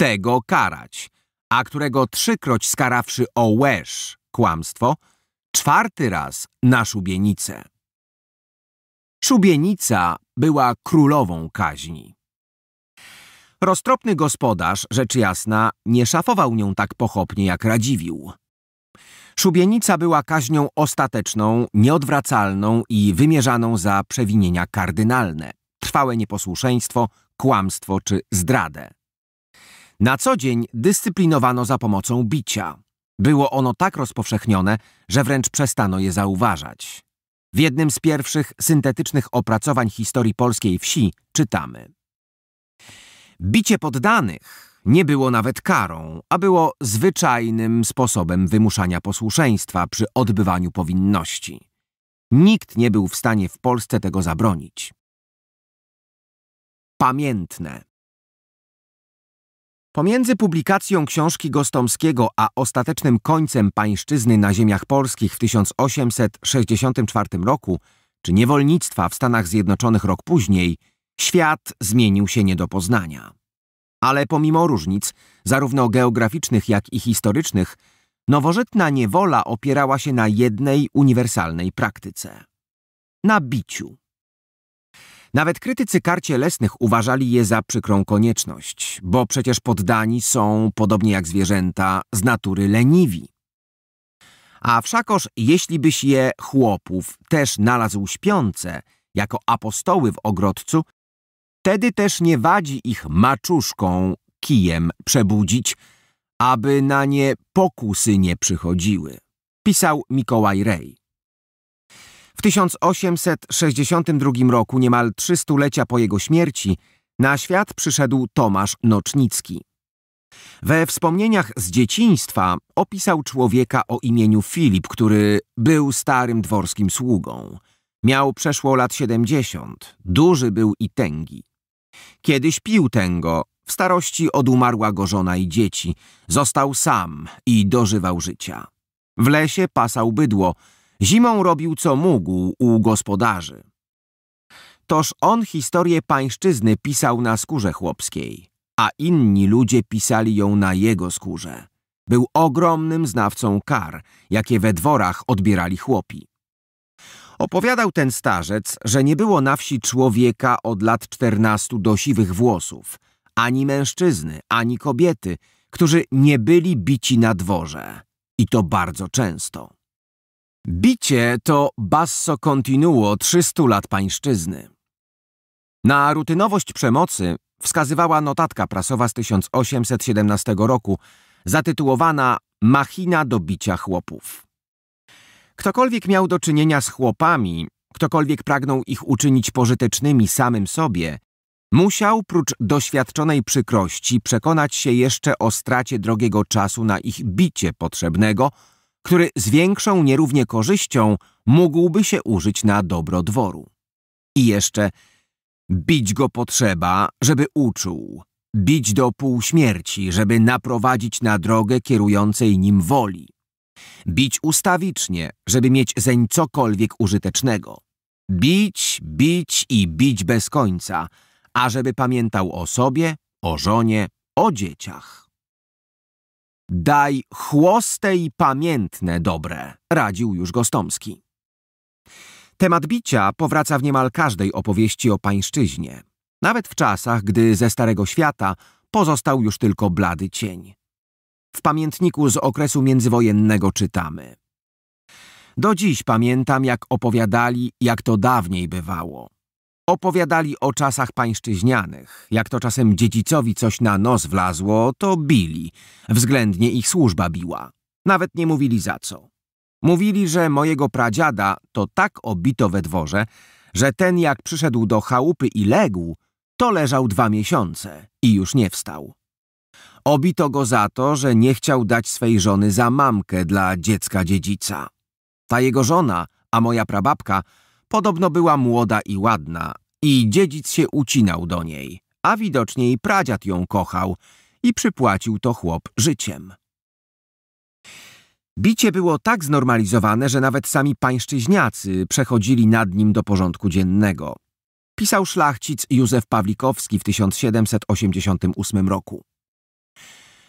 tego karać, a którego trzykroć skarawszy o łeż, kłamstwo, czwarty raz na szubienicę. Szubienica była królową kaźni. Roztropny gospodarz, rzecz jasna, nie szafował nią tak pochopnie, jak radziwił. Szubienica była kaźnią ostateczną, nieodwracalną i wymierzaną za przewinienia kardynalne, trwałe nieposłuszeństwo, kłamstwo czy zdradę. Na co dzień dyscyplinowano za pomocą bicia. Było ono tak rozpowszechnione, że wręcz przestano je zauważać. W jednym z pierwszych syntetycznych opracowań historii polskiej wsi czytamy – Bicie poddanych nie było nawet karą, a było zwyczajnym sposobem wymuszania posłuszeństwa przy odbywaniu powinności. Nikt nie był w stanie w Polsce tego zabronić. Pamiętne Pomiędzy publikacją książki Gostomskiego a ostatecznym końcem pańszczyzny na ziemiach polskich w 1864 roku czy niewolnictwa w Stanach Zjednoczonych rok później – Świat zmienił się nie do poznania. Ale pomimo różnic, zarówno geograficznych, jak i historycznych, nowożytna niewola opierała się na jednej uniwersalnej praktyce na biciu. Nawet krytycy kar cielesnych uważali je za przykrą konieczność, bo przecież poddani są, podobnie jak zwierzęta, z natury leniwi. A wszakoż, byś je chłopów też nalazł śpiące, jako apostoły w ogrodcu, Wtedy też nie wadzi ich maczuszką, kijem przebudzić, aby na nie pokusy nie przychodziły, pisał Mikołaj Rej. W 1862 roku, niemal trzy stulecia po jego śmierci, na świat przyszedł Tomasz Nocznicki. We wspomnieniach z dzieciństwa opisał człowieka o imieniu Filip, który był starym dworskim sługą. Miał przeszło lat 70, duży był i tęgi. Kiedyś pił tęgo, w starości odumarła go żona i dzieci. Został sam i dożywał życia. W lesie pasał bydło. Zimą robił co mógł u gospodarzy. Toż on historię pańszczyzny pisał na skórze chłopskiej, a inni ludzie pisali ją na jego skórze. Był ogromnym znawcą kar, jakie we dworach odbierali chłopi. Opowiadał ten starzec, że nie było na wsi człowieka od lat czternastu do siwych włosów, ani mężczyzny, ani kobiety, którzy nie byli bici na dworze. I to bardzo często. Bicie to basso continuo 300 lat pańszczyzny. Na rutynowość przemocy wskazywała notatka prasowa z 1817 roku, zatytułowana Machina do bicia chłopów. Ktokolwiek miał do czynienia z chłopami, ktokolwiek pragnął ich uczynić pożytecznymi samym sobie, musiał prócz doświadczonej przykrości przekonać się jeszcze o stracie drogiego czasu na ich bicie potrzebnego, który z większą nierównie korzyścią mógłby się użyć na dobro dworu. I jeszcze bić go potrzeba, żeby uczuł, bić do półśmierci, żeby naprowadzić na drogę kierującej nim woli. Bić ustawicznie, żeby mieć zeń cokolwiek użytecznego. Bić, bić i bić bez końca, ażeby pamiętał o sobie, o żonie, o dzieciach. Daj chłoste i pamiętne dobre, radził już Gostomski. Temat bicia powraca w niemal każdej opowieści o pańszczyźnie, nawet w czasach, gdy ze Starego Świata pozostał już tylko blady cień. W pamiętniku z okresu międzywojennego czytamy. Do dziś pamiętam, jak opowiadali, jak to dawniej bywało. Opowiadali o czasach pańszczyźnianych, jak to czasem dziedzicowi coś na nos wlazło, to bili, względnie ich służba biła. Nawet nie mówili za co. Mówili, że mojego pradziada to tak obito we dworze, że ten jak przyszedł do chałupy i legł, to leżał dwa miesiące i już nie wstał. Obito go za to, że nie chciał dać swej żony za mamkę dla dziecka dziedzica. Ta jego żona, a moja prababka, podobno była młoda i ładna i dziedzic się ucinał do niej, a widocznie i pradziad ją kochał i przypłacił to chłop życiem. Bicie było tak znormalizowane, że nawet sami pańszczyźniacy przechodzili nad nim do porządku dziennego. Pisał szlachcic Józef Pawlikowski w 1788 roku.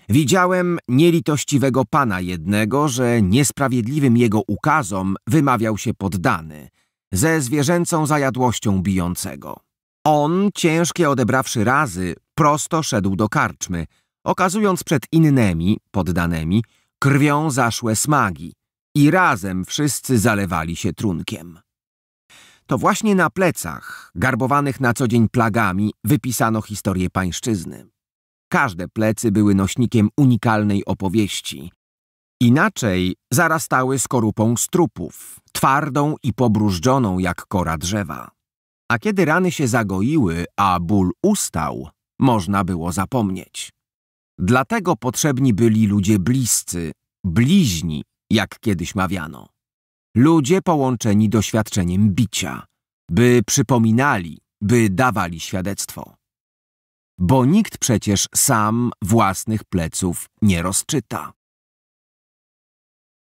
Widziałem nielitościwego pana jednego, że niesprawiedliwym jego ukazom wymawiał się poddany, ze zwierzęcą zajadłością bijącego. On, ciężkie odebrawszy razy, prosto szedł do karczmy, okazując przed innymi, poddanymi, krwią zaszłe smagi i razem wszyscy zalewali się trunkiem. To właśnie na plecach, garbowanych na co dzień plagami, wypisano historię pańszczyzny każde plecy były nośnikiem unikalnej opowieści. Inaczej zarastały skorupą strupów, twardą i pobrużdżoną jak kora drzewa. A kiedy rany się zagoiły, a ból ustał, można było zapomnieć. Dlatego potrzebni byli ludzie bliscy, bliźni, jak kiedyś mawiano. Ludzie połączeni doświadczeniem bicia, by przypominali, by dawali świadectwo bo nikt przecież sam własnych pleców nie rozczyta.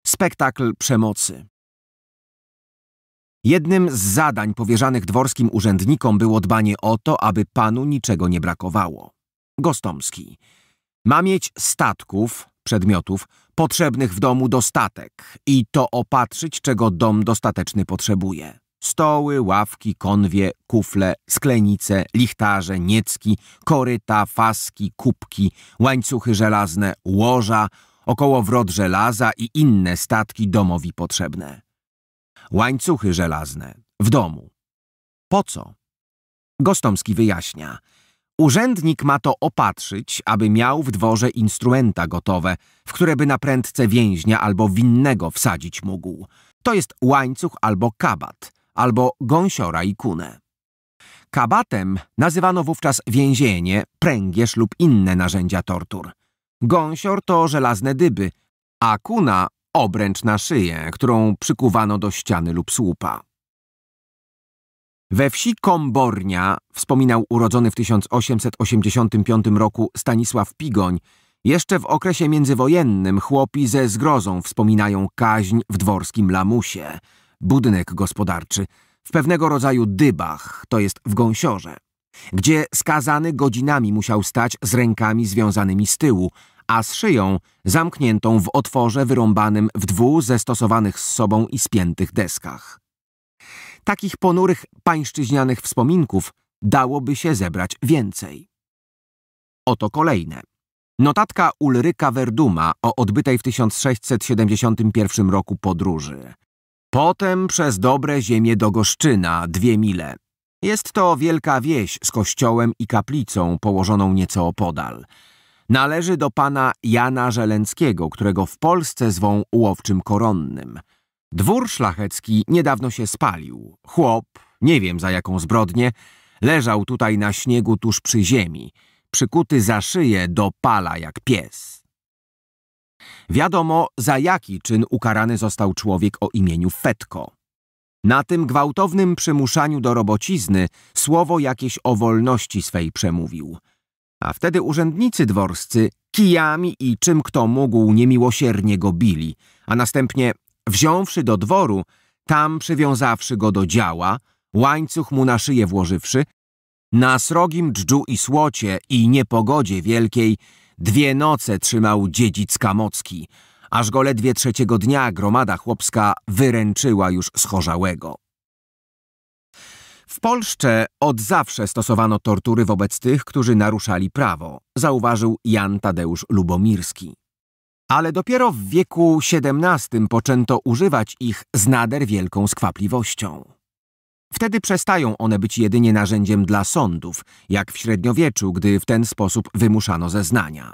Spektakl przemocy. Jednym z zadań powierzanych dworskim urzędnikom było dbanie o to, aby panu niczego nie brakowało. Gostomski. Ma mieć statków, przedmiotów, potrzebnych w domu dostatek i to opatrzyć, czego dom dostateczny potrzebuje. Stoły, ławki, konwie, kufle, sklenice, lichtarze, niecki, koryta, faski, kubki, łańcuchy żelazne, łoża, około wrot żelaza i inne statki domowi potrzebne. Łańcuchy żelazne. W domu. Po co? Gostomski wyjaśnia. Urzędnik ma to opatrzyć, aby miał w dworze instrumenta gotowe, w które by na prędce więźnia albo winnego wsadzić mógł. To jest łańcuch albo kabat albo gąsiora i kunę. Kabatem nazywano wówczas więzienie, pręgierz lub inne narzędzia tortur. Gąsior to żelazne dyby, a kuna obręcz na szyję, którą przykuwano do ściany lub słupa. We wsi Kombornia, wspominał urodzony w 1885 roku Stanisław Pigoń, jeszcze w okresie międzywojennym chłopi ze zgrozą wspominają kaźń w dworskim lamusie – budynek gospodarczy, w pewnego rodzaju dybach, to jest w gąsiorze, gdzie skazany godzinami musiał stać z rękami związanymi z tyłu, a z szyją zamkniętą w otworze wyrąbanym w dwóch zestosowanych z sobą i spiętych deskach. Takich ponurych pańszczyźnianych wspominków dałoby się zebrać więcej. Oto kolejne. Notatka Ulryka Verduma o odbytej w 1671 roku podróży. Potem przez dobre ziemię do Goszczyna, dwie mile. Jest to wielka wieś z kościołem i kaplicą położoną nieco opodal. Należy do pana Jana Żelenckiego, którego w Polsce zwą łowczym koronnym. Dwór szlachecki niedawno się spalił. Chłop, nie wiem za jaką zbrodnię, leżał tutaj na śniegu tuż przy ziemi, przykuty za szyję do pala jak pies. Wiadomo, za jaki czyn ukarany został człowiek o imieniu Fetko. Na tym gwałtownym przymuszaniu do robocizny słowo jakieś o wolności swej przemówił. A wtedy urzędnicy dworscy kijami i czym kto mógł niemiłosiernie go bili, a następnie wziąwszy do dworu, tam przywiązawszy go do działa, łańcuch mu na szyję włożywszy, na srogim dżdżu i słocie i niepogodzie wielkiej Dwie noce trzymał dziedzic Kamocki, aż go ledwie trzeciego dnia gromada chłopska wyręczyła już schorzałego. W Polsce od zawsze stosowano tortury wobec tych, którzy naruszali prawo, zauważył Jan Tadeusz Lubomirski. Ale dopiero w wieku XVII poczęto używać ich z nader wielką skwapliwością. Wtedy przestają one być jedynie narzędziem dla sądów, jak w średniowieczu, gdy w ten sposób wymuszano zeznania.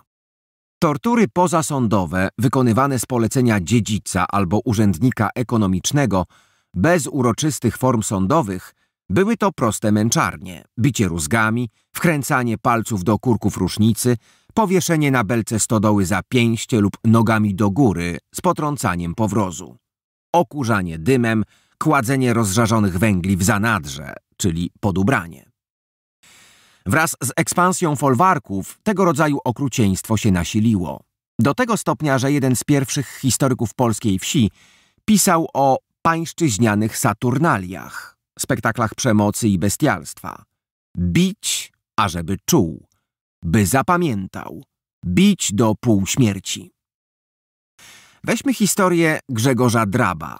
Tortury pozasądowe, wykonywane z polecenia dziedzica albo urzędnika ekonomicznego, bez uroczystych form sądowych, były to proste męczarnie, bicie rózgami, wkręcanie palców do kurków rusznicy, powieszenie na belce stodoły za pięście lub nogami do góry z potrącaniem powrozu, okurzanie dymem, kładzenie rozżarzonych węgli w zanadrze, czyli pod ubranie. Wraz z ekspansją folwarków tego rodzaju okrucieństwo się nasiliło. Do tego stopnia, że jeden z pierwszych historyków polskiej wsi pisał o pańszczyźnianych Saturnaliach, spektaklach przemocy i bestialstwa. Bić, ażeby czuł, by zapamiętał, bić do półśmierci. Weźmy historię Grzegorza Draba,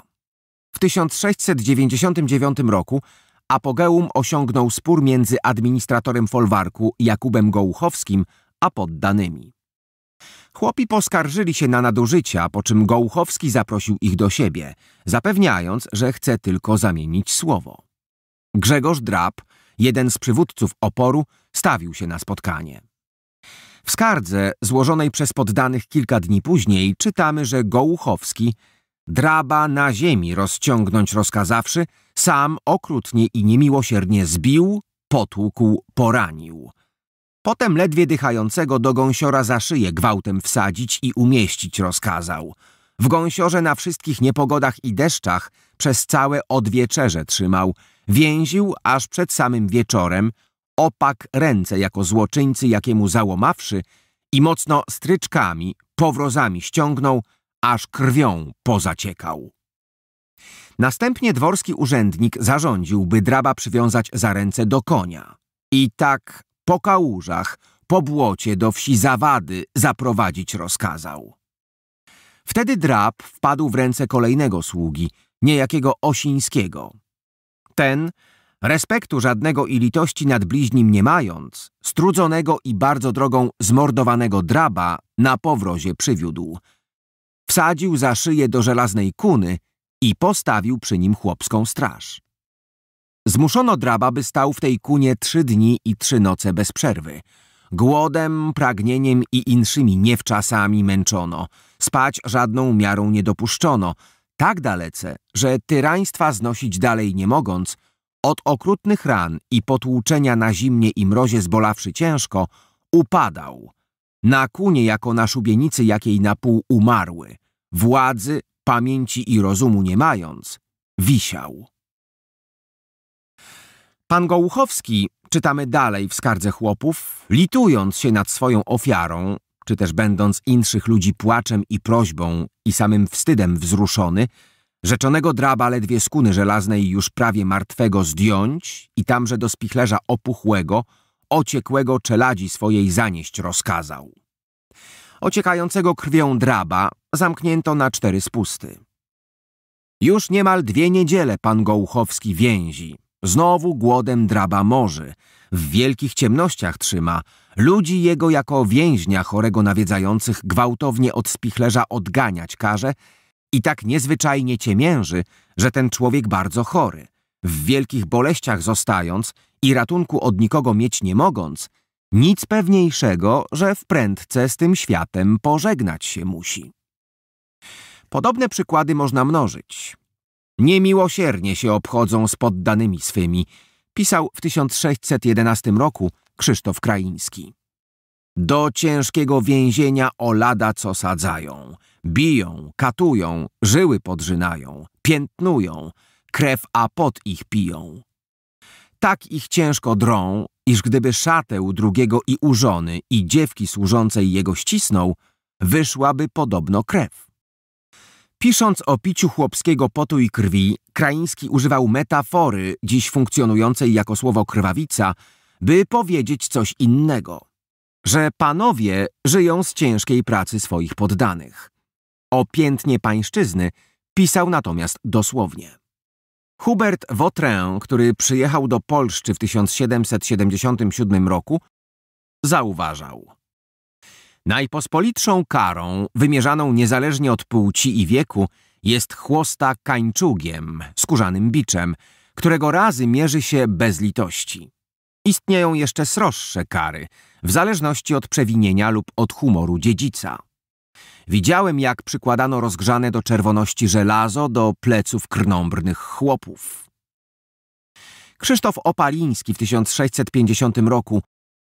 w 1699 roku apogeum osiągnął spór między administratorem folwarku Jakubem Gołuchowskim a poddanymi. Chłopi poskarżyli się na nadużycia, po czym Gołuchowski zaprosił ich do siebie, zapewniając, że chce tylko zamienić słowo. Grzegorz Drab, jeden z przywódców oporu, stawił się na spotkanie. W skardze, złożonej przez poddanych kilka dni później, czytamy, że Gołuchowski – draba na ziemi rozciągnąć rozkazawszy, sam okrutnie i niemiłosiernie zbił, potłukł, poranił. Potem ledwie dychającego do gąsiora za szyję gwałtem wsadzić i umieścić rozkazał. W gąsiorze na wszystkich niepogodach i deszczach przez całe odwieczerze trzymał, więził aż przed samym wieczorem, opak ręce jako złoczyńcy, jakiemu załomawszy i mocno stryczkami, powrozami ściągnął, aż krwią pozaciekał. Następnie dworski urzędnik zarządził, by draba przywiązać za ręce do konia. I tak po kałużach, po błocie do wsi Zawady zaprowadzić rozkazał. Wtedy drab wpadł w ręce kolejnego sługi, niejakiego Osińskiego. Ten, respektu żadnego i litości nad bliźnim nie mając, strudzonego i bardzo drogą zmordowanego draba na powrozie przywiódł – wsadził za szyję do żelaznej kuny i postawił przy nim chłopską straż. Zmuszono draba, by stał w tej kunie trzy dni i trzy noce bez przerwy. Głodem, pragnieniem i inszymi niewczasami męczono. Spać żadną miarą nie dopuszczono. Tak dalece, że tyraństwa znosić dalej nie mogąc, od okrutnych ran i potłuczenia na zimnie i mrozie zbolawszy ciężko, upadał – na kunie jako na szubienicy jakiej na pół umarły, władzy, pamięci i rozumu nie mając, wisiał. Pan Gołuchowski, czytamy dalej w skardze chłopów, litując się nad swoją ofiarą, czy też będąc inszych ludzi płaczem i prośbą i samym wstydem wzruszony, rzeczonego draba ledwie skuny żelaznej już prawie martwego zdjąć i tamże do spichlerza opuchłego, ociekłego czeladzi swojej zanieść rozkazał. Ociekającego krwią draba zamknięto na cztery spusty. Już niemal dwie niedziele pan Gołuchowski więzi. Znowu głodem draba morzy. W wielkich ciemnościach trzyma. Ludzi jego jako więźnia chorego nawiedzających gwałtownie od spichlerza odganiać każe i tak niezwyczajnie ciemięży, że ten człowiek bardzo chory – w wielkich boleściach zostając i ratunku od nikogo mieć nie mogąc, nic pewniejszego, że wprędce z tym światem pożegnać się musi. Podobne przykłady można mnożyć. Niemiłosiernie się obchodzą z poddanymi swymi, pisał w 1611 roku Krzysztof Kraiński. Do ciężkiego więzienia o lada co sadzają, biją, katują, żyły podrzynają, piętnują, krew a pot ich piją. Tak ich ciężko drą, iż gdyby szatę drugiego i u żony i dziewki służącej jego ścisnął, wyszłaby podobno krew. Pisząc o piciu chłopskiego potu i krwi, Kraiński używał metafory, dziś funkcjonującej jako słowo krwawica, by powiedzieć coś innego. Że panowie żyją z ciężkiej pracy swoich poddanych. O piętnie pańszczyzny pisał natomiast dosłownie. Hubert Vautrin, który przyjechał do Polszczy w 1777 roku, zauważał. Najpospolitszą karą, wymierzaną niezależnie od płci i wieku, jest chłosta kańczugiem, skórzanym biczem, którego razy mierzy się bez litości. Istnieją jeszcze sroższe kary, w zależności od przewinienia lub od humoru dziedzica. Widziałem, jak przykładano rozgrzane do czerwoności żelazo do pleców krnąbrnych chłopów. Krzysztof Opaliński w 1650 roku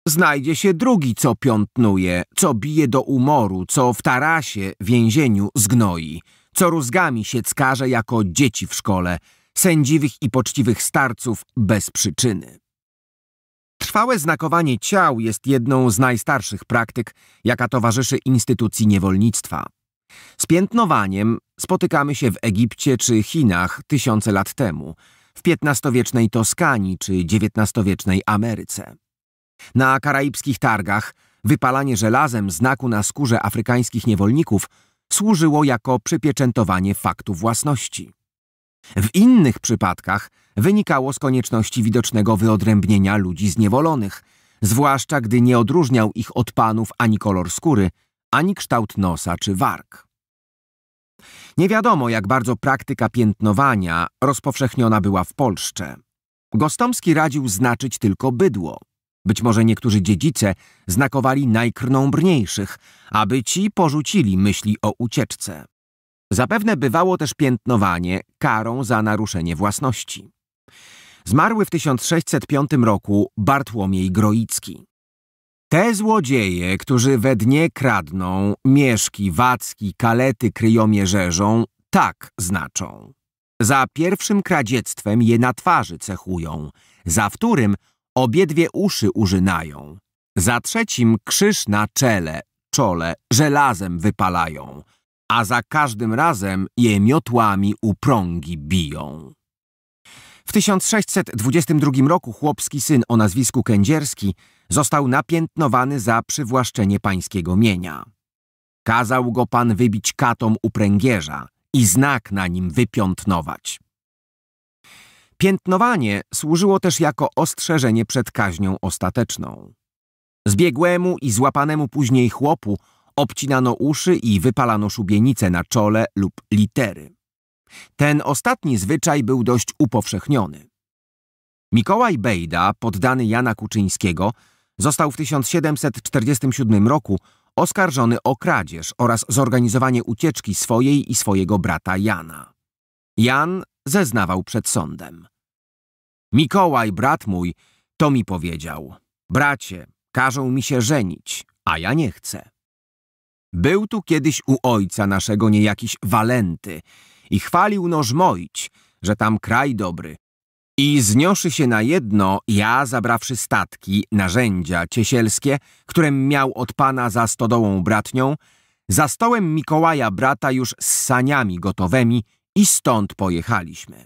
Znajdzie się drugi, co piątnuje, co bije do umoru, co w tarasie, więzieniu zgnoi, co rózgami się ckarze jako dzieci w szkole, sędziwych i poczciwych starców bez przyczyny. Trwałe znakowanie ciał jest jedną z najstarszych praktyk, jaka towarzyszy instytucji niewolnictwa. Z piętnowaniem spotykamy się w Egipcie czy Chinach tysiące lat temu, w XV-wiecznej Toskanii czy XIX-wiecznej Ameryce. Na karaibskich targach wypalanie żelazem znaku na skórze afrykańskich niewolników służyło jako przypieczętowanie faktu własności. W innych przypadkach wynikało z konieczności widocznego wyodrębnienia ludzi zniewolonych, zwłaszcza gdy nie odróżniał ich od panów ani kolor skóry, ani kształt nosa czy warg. Nie wiadomo, jak bardzo praktyka piętnowania rozpowszechniona była w Polsce. Gostomski radził znaczyć tylko bydło. Być może niektórzy dziedzice znakowali najkrnąbrniejszych, aby ci porzucili myśli o ucieczce. Zapewne bywało też piętnowanie karą za naruszenie własności. Zmarły w 1605 roku Bartłomiej Groicki. Te złodzieje, którzy we dnie kradną, mieszki, wacki, kalety kryjomie rzeżą, tak znaczą. Za pierwszym kradziectwem je na twarzy cechują, za wtórym obiedwie uszy użynają, za trzecim krzyż na czele, czole, żelazem wypalają – a za każdym razem je miotłami u prągi biją. W 1622 roku chłopski syn o nazwisku Kędzierski został napiętnowany za przywłaszczenie pańskiego mienia. Kazał go pan wybić katom u pręgierza i znak na nim wypiętnować. Piętnowanie służyło też jako ostrzeżenie przed kaźnią ostateczną. Zbiegłemu i złapanemu później chłopu Obcinano uszy i wypalano szubienice na czole lub litery. Ten ostatni zwyczaj był dość upowszechniony. Mikołaj Bejda, poddany Jana Kuczyńskiego, został w 1747 roku oskarżony o kradzież oraz zorganizowanie ucieczki swojej i swojego brata Jana. Jan zeznawał przed sądem. Mikołaj, brat mój, to mi powiedział. Bracie, każą mi się żenić, a ja nie chcę. Był tu kiedyś u ojca naszego niejakiś Walenty i chwalił noż moić, że tam kraj dobry. I znioszy się na jedno, ja zabrawszy statki, narzędzia ciesielskie, którem miał od pana za stodołą bratnią, za stołem Mikołaja brata już z saniami gotowymi i stąd pojechaliśmy.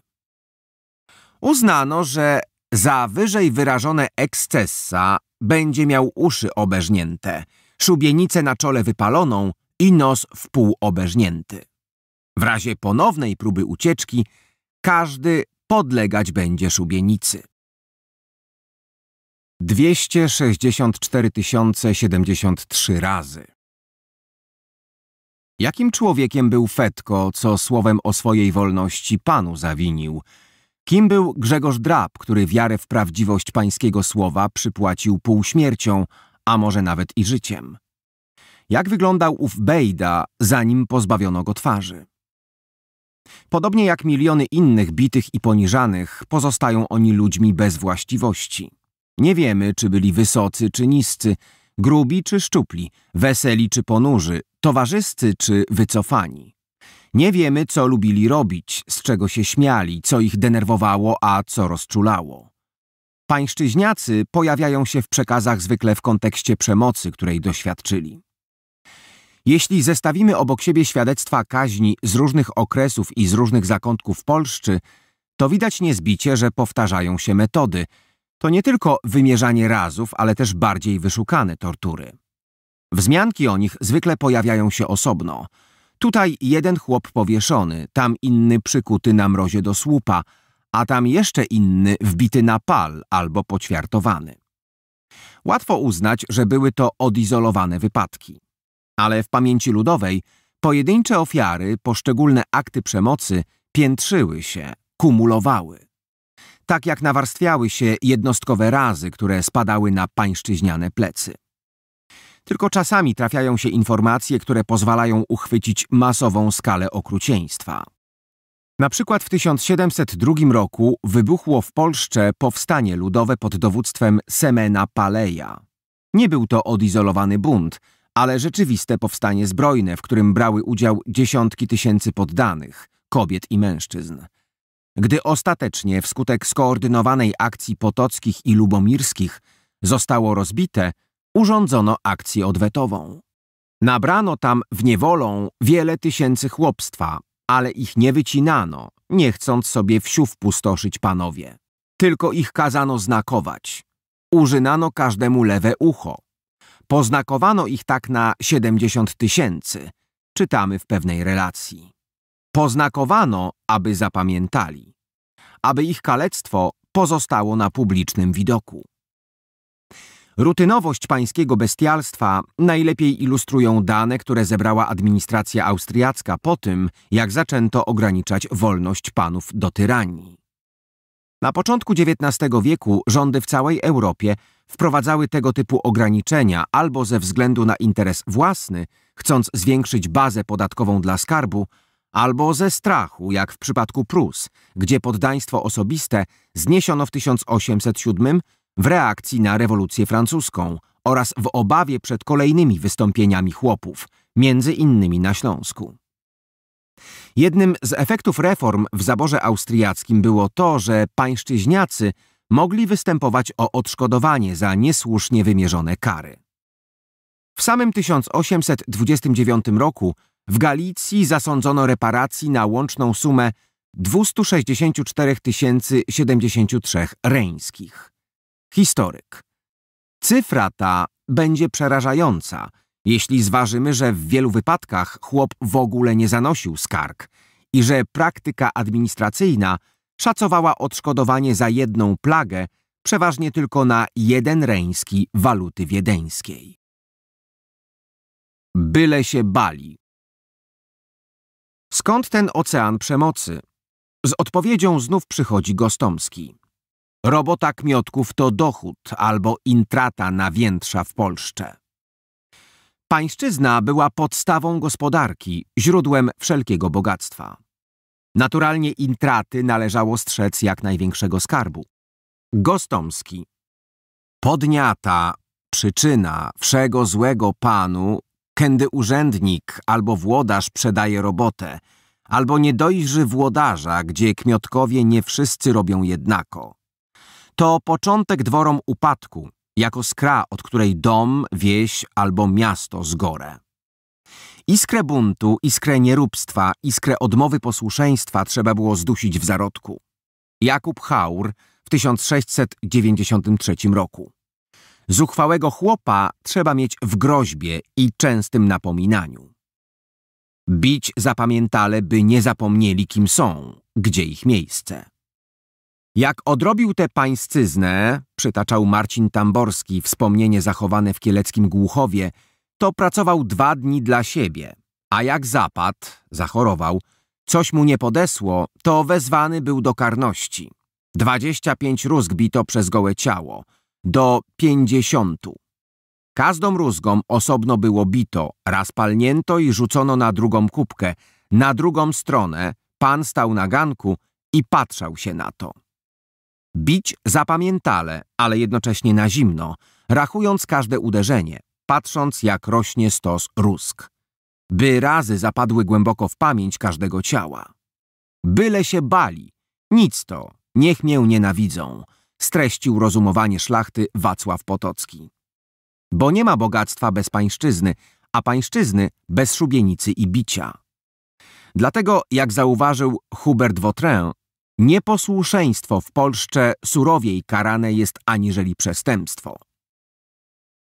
Uznano, że za wyżej wyrażone ekscesa będzie miał uszy obeżnięte – szubienicę na czole wypaloną i nos wpół obeżnięty. W razie ponownej próby ucieczki każdy podlegać będzie szubienicy. 264 073 razy. Jakim człowiekiem był Fetko, co słowem o swojej wolności panu zawinił? Kim był Grzegorz Drab, który wiarę w prawdziwość pańskiego słowa przypłacił półśmiercią, a może nawet i życiem. Jak wyglądał ów Bejda, zanim pozbawiono go twarzy? Podobnie jak miliony innych bitych i poniżanych, pozostają oni ludźmi bez właściwości. Nie wiemy, czy byli wysocy czy niscy, grubi czy szczupli, weseli czy ponurzy, towarzyscy czy wycofani. Nie wiemy, co lubili robić, z czego się śmiali, co ich denerwowało, a co rozczulało. Pańszczyźniacy pojawiają się w przekazach zwykle w kontekście przemocy, której doświadczyli. Jeśli zestawimy obok siebie świadectwa kaźni z różnych okresów i z różnych zakątków Polszczy, to widać niezbicie, że powtarzają się metody. To nie tylko wymierzanie razów, ale też bardziej wyszukane tortury. Wzmianki o nich zwykle pojawiają się osobno. Tutaj jeden chłop powieszony, tam inny przykuty na mrozie do słupa – a tam jeszcze inny wbity na pal albo poćwiartowany. Łatwo uznać, że były to odizolowane wypadki. Ale w pamięci ludowej pojedyncze ofiary, poszczególne akty przemocy piętrzyły się, kumulowały. Tak jak nawarstwiały się jednostkowe razy, które spadały na pańszczyźniane plecy. Tylko czasami trafiają się informacje, które pozwalają uchwycić masową skalę okrucieństwa. Na przykład w 1702 roku wybuchło w Polsce powstanie ludowe pod dowództwem Semena Paleja. Nie był to odizolowany bunt, ale rzeczywiste powstanie zbrojne, w którym brały udział dziesiątki tysięcy poddanych, kobiet i mężczyzn. Gdy ostatecznie wskutek skoordynowanej akcji potockich i lubomirskich zostało rozbite, urządzono akcję odwetową. Nabrano tam w niewolą wiele tysięcy chłopstwa, ale ich nie wycinano, nie chcąc sobie wsiów pustoszyć panowie. Tylko ich kazano znakować. Użynano każdemu lewe ucho. Poznakowano ich tak na 70 tysięcy, czytamy w pewnej relacji. Poznakowano, aby zapamiętali, aby ich kalectwo pozostało na publicznym widoku. Rutynowość pańskiego bestialstwa najlepiej ilustrują dane, które zebrała administracja austriacka po tym, jak zaczęto ograniczać wolność panów do tyranii. Na początku XIX wieku rządy w całej Europie wprowadzały tego typu ograniczenia albo ze względu na interes własny, chcąc zwiększyć bazę podatkową dla skarbu, albo ze strachu, jak w przypadku Prus, gdzie poddaństwo osobiste zniesiono w 1807 w reakcji na rewolucję francuską oraz w obawie przed kolejnymi wystąpieniami chłopów, między innymi na Śląsku. Jednym z efektów reform w zaborze austriackim było to, że pańszczyźniacy mogli występować o odszkodowanie za niesłusznie wymierzone kary. W samym 1829 roku w Galicji zasądzono reparacji na łączną sumę 264 073 reńskich. Historyk. Cyfra ta będzie przerażająca, jeśli zważymy, że w wielu wypadkach chłop w ogóle nie zanosił skarg i że praktyka administracyjna szacowała odszkodowanie za jedną plagę przeważnie tylko na jeden reński waluty wiedeńskiej. Byle się bali. Skąd ten ocean przemocy? Z odpowiedzią znów przychodzi Gostomski. Robota kmiotków to dochód albo intrata na więtrza w Polsce. Pańszczyzna była podstawą gospodarki, źródłem wszelkiego bogactwa. Naturalnie intraty należało strzec jak największego skarbu. Gostomski. Podniata, przyczyna wszego złego panu, kędy urzędnik albo włodarz przedaje robotę, albo nie dojrzy włodarza, gdzie kmiotkowie nie wszyscy robią jednako. To początek dworom upadku, jako skra, od której dom, wieś albo miasto zgorę. Iskrę buntu, iskrę nieróbstwa, iskrę odmowy posłuszeństwa trzeba było zdusić w zarodku. Jakub Haur w 1693 roku. Zuchwałego chłopa trzeba mieć w groźbie i częstym napominaniu. Bić zapamiętale, by nie zapomnieli, kim są, gdzie ich miejsce. Jak odrobił tę pańscyznę, przytaczał Marcin Tamborski, wspomnienie zachowane w kieleckim Głuchowie, to pracował dwa dni dla siebie, a jak zapadł, zachorował, coś mu nie podesło, to wezwany był do karności. Dwadzieścia pięć rózg bito przez gołe ciało, do pięćdziesiąt. Każdą rózgą osobno było bito, raz palnięto i rzucono na drugą kubkę, na drugą stronę, pan stał na ganku i patrzał się na to. Bić zapamiętale, ale jednocześnie na zimno, rachując każde uderzenie, patrząc jak rośnie stos rusk. By razy zapadły głęboko w pamięć każdego ciała. Byle się bali. Nic to. Niech mię nienawidzą. Streścił rozumowanie szlachty Wacław Potocki. Bo nie ma bogactwa bez pańszczyzny, a pańszczyzny bez szubienicy i bicia. Dlatego, jak zauważył Hubert Vautrin, Nieposłuszeństwo w Polsce surowiej karane jest aniżeli przestępstwo.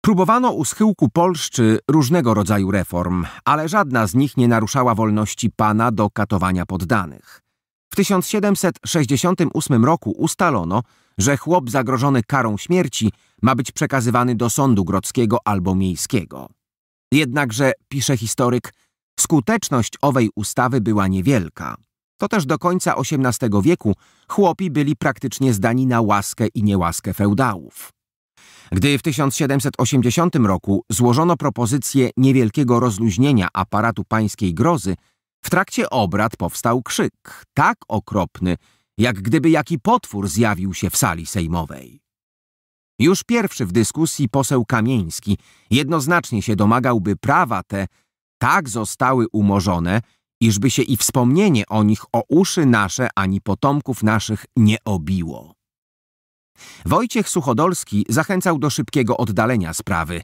Próbowano u schyłku Polszczy różnego rodzaju reform, ale żadna z nich nie naruszała wolności pana do katowania poddanych. W 1768 roku ustalono, że chłop zagrożony karą śmierci ma być przekazywany do sądu grodzkiego albo miejskiego. Jednakże, pisze historyk, skuteczność owej ustawy była niewielka to też do końca XVIII wieku chłopi byli praktycznie zdani na łaskę i niełaskę feudałów. Gdy w 1780 roku złożono propozycję niewielkiego rozluźnienia aparatu pańskiej grozy, w trakcie obrad powstał krzyk, tak okropny, jak gdyby jaki potwór zjawił się w sali sejmowej. Już pierwszy w dyskusji poseł Kamieński jednoznacznie się domagał, by prawa te tak zostały umorzone, iżby się i wspomnienie o nich o uszy nasze ani potomków naszych nie obiło. Wojciech Suchodolski zachęcał do szybkiego oddalenia sprawy,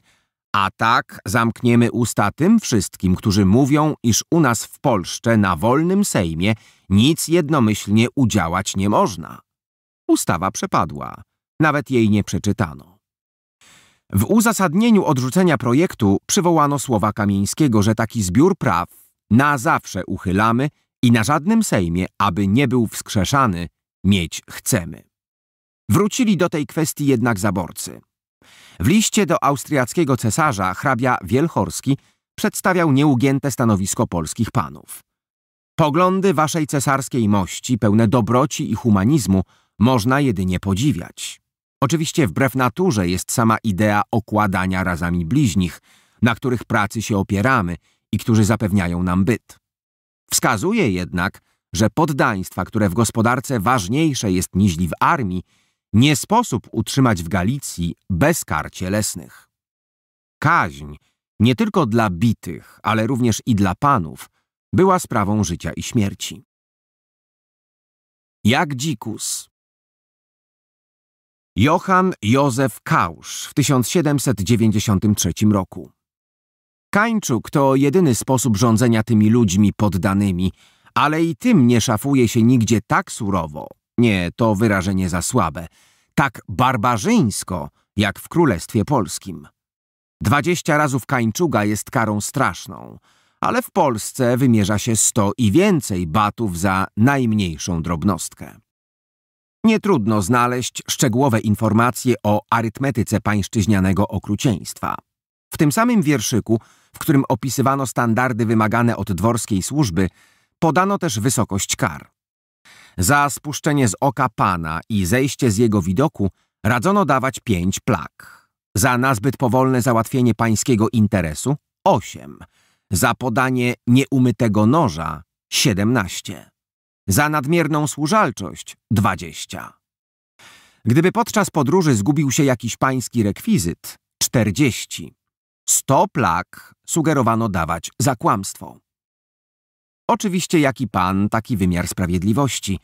a tak zamkniemy usta tym wszystkim, którzy mówią, iż u nas w Polsce na wolnym Sejmie nic jednomyślnie udziałać nie można. Ustawa przepadła, nawet jej nie przeczytano. W uzasadnieniu odrzucenia projektu przywołano słowa Kamińskiego, że taki zbiór praw na zawsze uchylamy i na żadnym Sejmie, aby nie był wskrzeszany, mieć chcemy. Wrócili do tej kwestii jednak zaborcy. W liście do austriackiego cesarza hrabia Wielchorski przedstawiał nieugięte stanowisko polskich panów. Poglądy waszej cesarskiej mości, pełne dobroci i humanizmu, można jedynie podziwiać. Oczywiście wbrew naturze jest sama idea okładania razami bliźnich, na których pracy się opieramy i którzy zapewniają nam byt. Wskazuje jednak, że poddaństwa, które w gospodarce ważniejsze jest niż w armii, nie sposób utrzymać w Galicji bez kar cielesnych. Kaźń, nie tylko dla bitych, ale również i dla panów, była sprawą życia i śmierci. Jak dzikus Johann Józef Kausz w 1793 roku Kańczuk to jedyny sposób rządzenia tymi ludźmi poddanymi, ale i tym nie szafuje się nigdzie tak surowo, nie, to wyrażenie za słabe, tak barbarzyńsko, jak w Królestwie Polskim. Dwadzieścia razów kańczuga jest karą straszną, ale w Polsce wymierza się sto i więcej batów za najmniejszą drobnostkę. Nie trudno znaleźć szczegółowe informacje o arytmetyce pańszczyźnianego okrucieństwa. W tym samym wierszyku, w którym opisywano standardy wymagane od dworskiej służby, podano też wysokość kar. Za spuszczenie z oka pana i zejście z jego widoku radzono dawać pięć plak. Za nazbyt powolne załatwienie pańskiego interesu osiem. Za podanie nieumytego noża siedemnaście. Za nadmierną służalczość dwadzieścia. Gdyby podczas podróży zgubił się jakiś pański rekwizyt czterdzieści. Sto plak sugerowano dawać za kłamstwo. Oczywiście jaki pan, taki wymiar sprawiedliwości.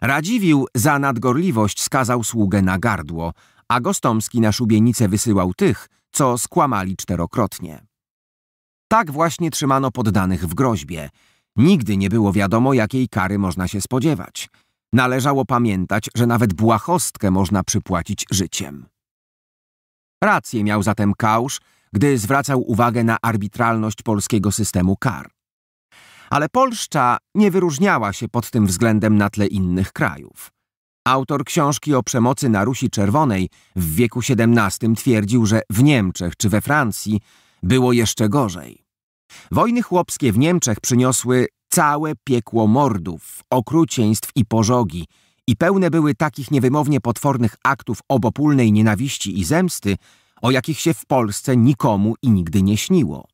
Radziwił za nadgorliwość skazał sługę na gardło, a Gostomski na szubienicę wysyłał tych, co skłamali czterokrotnie. Tak właśnie trzymano poddanych w groźbie. Nigdy nie było wiadomo, jakiej kary można się spodziewać. Należało pamiętać, że nawet błahostkę można przypłacić życiem. Rację miał zatem Kausz, gdy zwracał uwagę na arbitralność polskiego systemu kar. Ale Polszcza nie wyróżniała się pod tym względem na tle innych krajów. Autor książki o przemocy na Rusi Czerwonej w wieku XVII twierdził, że w Niemczech czy we Francji było jeszcze gorzej. Wojny chłopskie w Niemczech przyniosły całe piekło mordów, okrucieństw i pożogi i pełne były takich niewymownie potwornych aktów obopólnej nienawiści i zemsty, o jakich się w Polsce nikomu i nigdy nie śniło.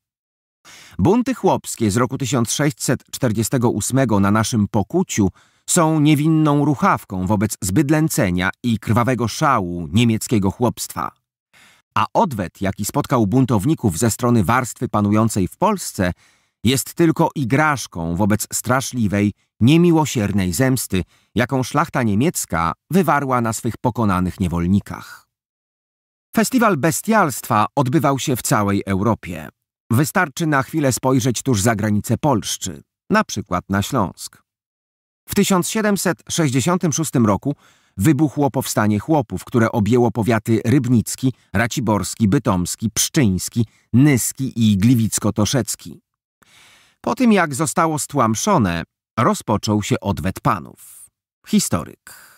Bunty chłopskie z roku 1648 na naszym pokuciu są niewinną ruchawką wobec zbydlęcenia i krwawego szału niemieckiego chłopstwa. A odwet, jaki spotkał buntowników ze strony warstwy panującej w Polsce, jest tylko igraszką wobec straszliwej, niemiłosiernej zemsty, jaką szlachta niemiecka wywarła na swych pokonanych niewolnikach. Festiwal bestialstwa odbywał się w całej Europie. Wystarczy na chwilę spojrzeć tuż za granicę Polszczy, na przykład na Śląsk. W 1766 roku wybuchło powstanie chłopów, które objęło powiaty rybnicki, raciborski, bytomski, pszczyński, nyski i gliwicko-toszecki. Po tym jak zostało stłamszone, rozpoczął się odwet panów. Historyk.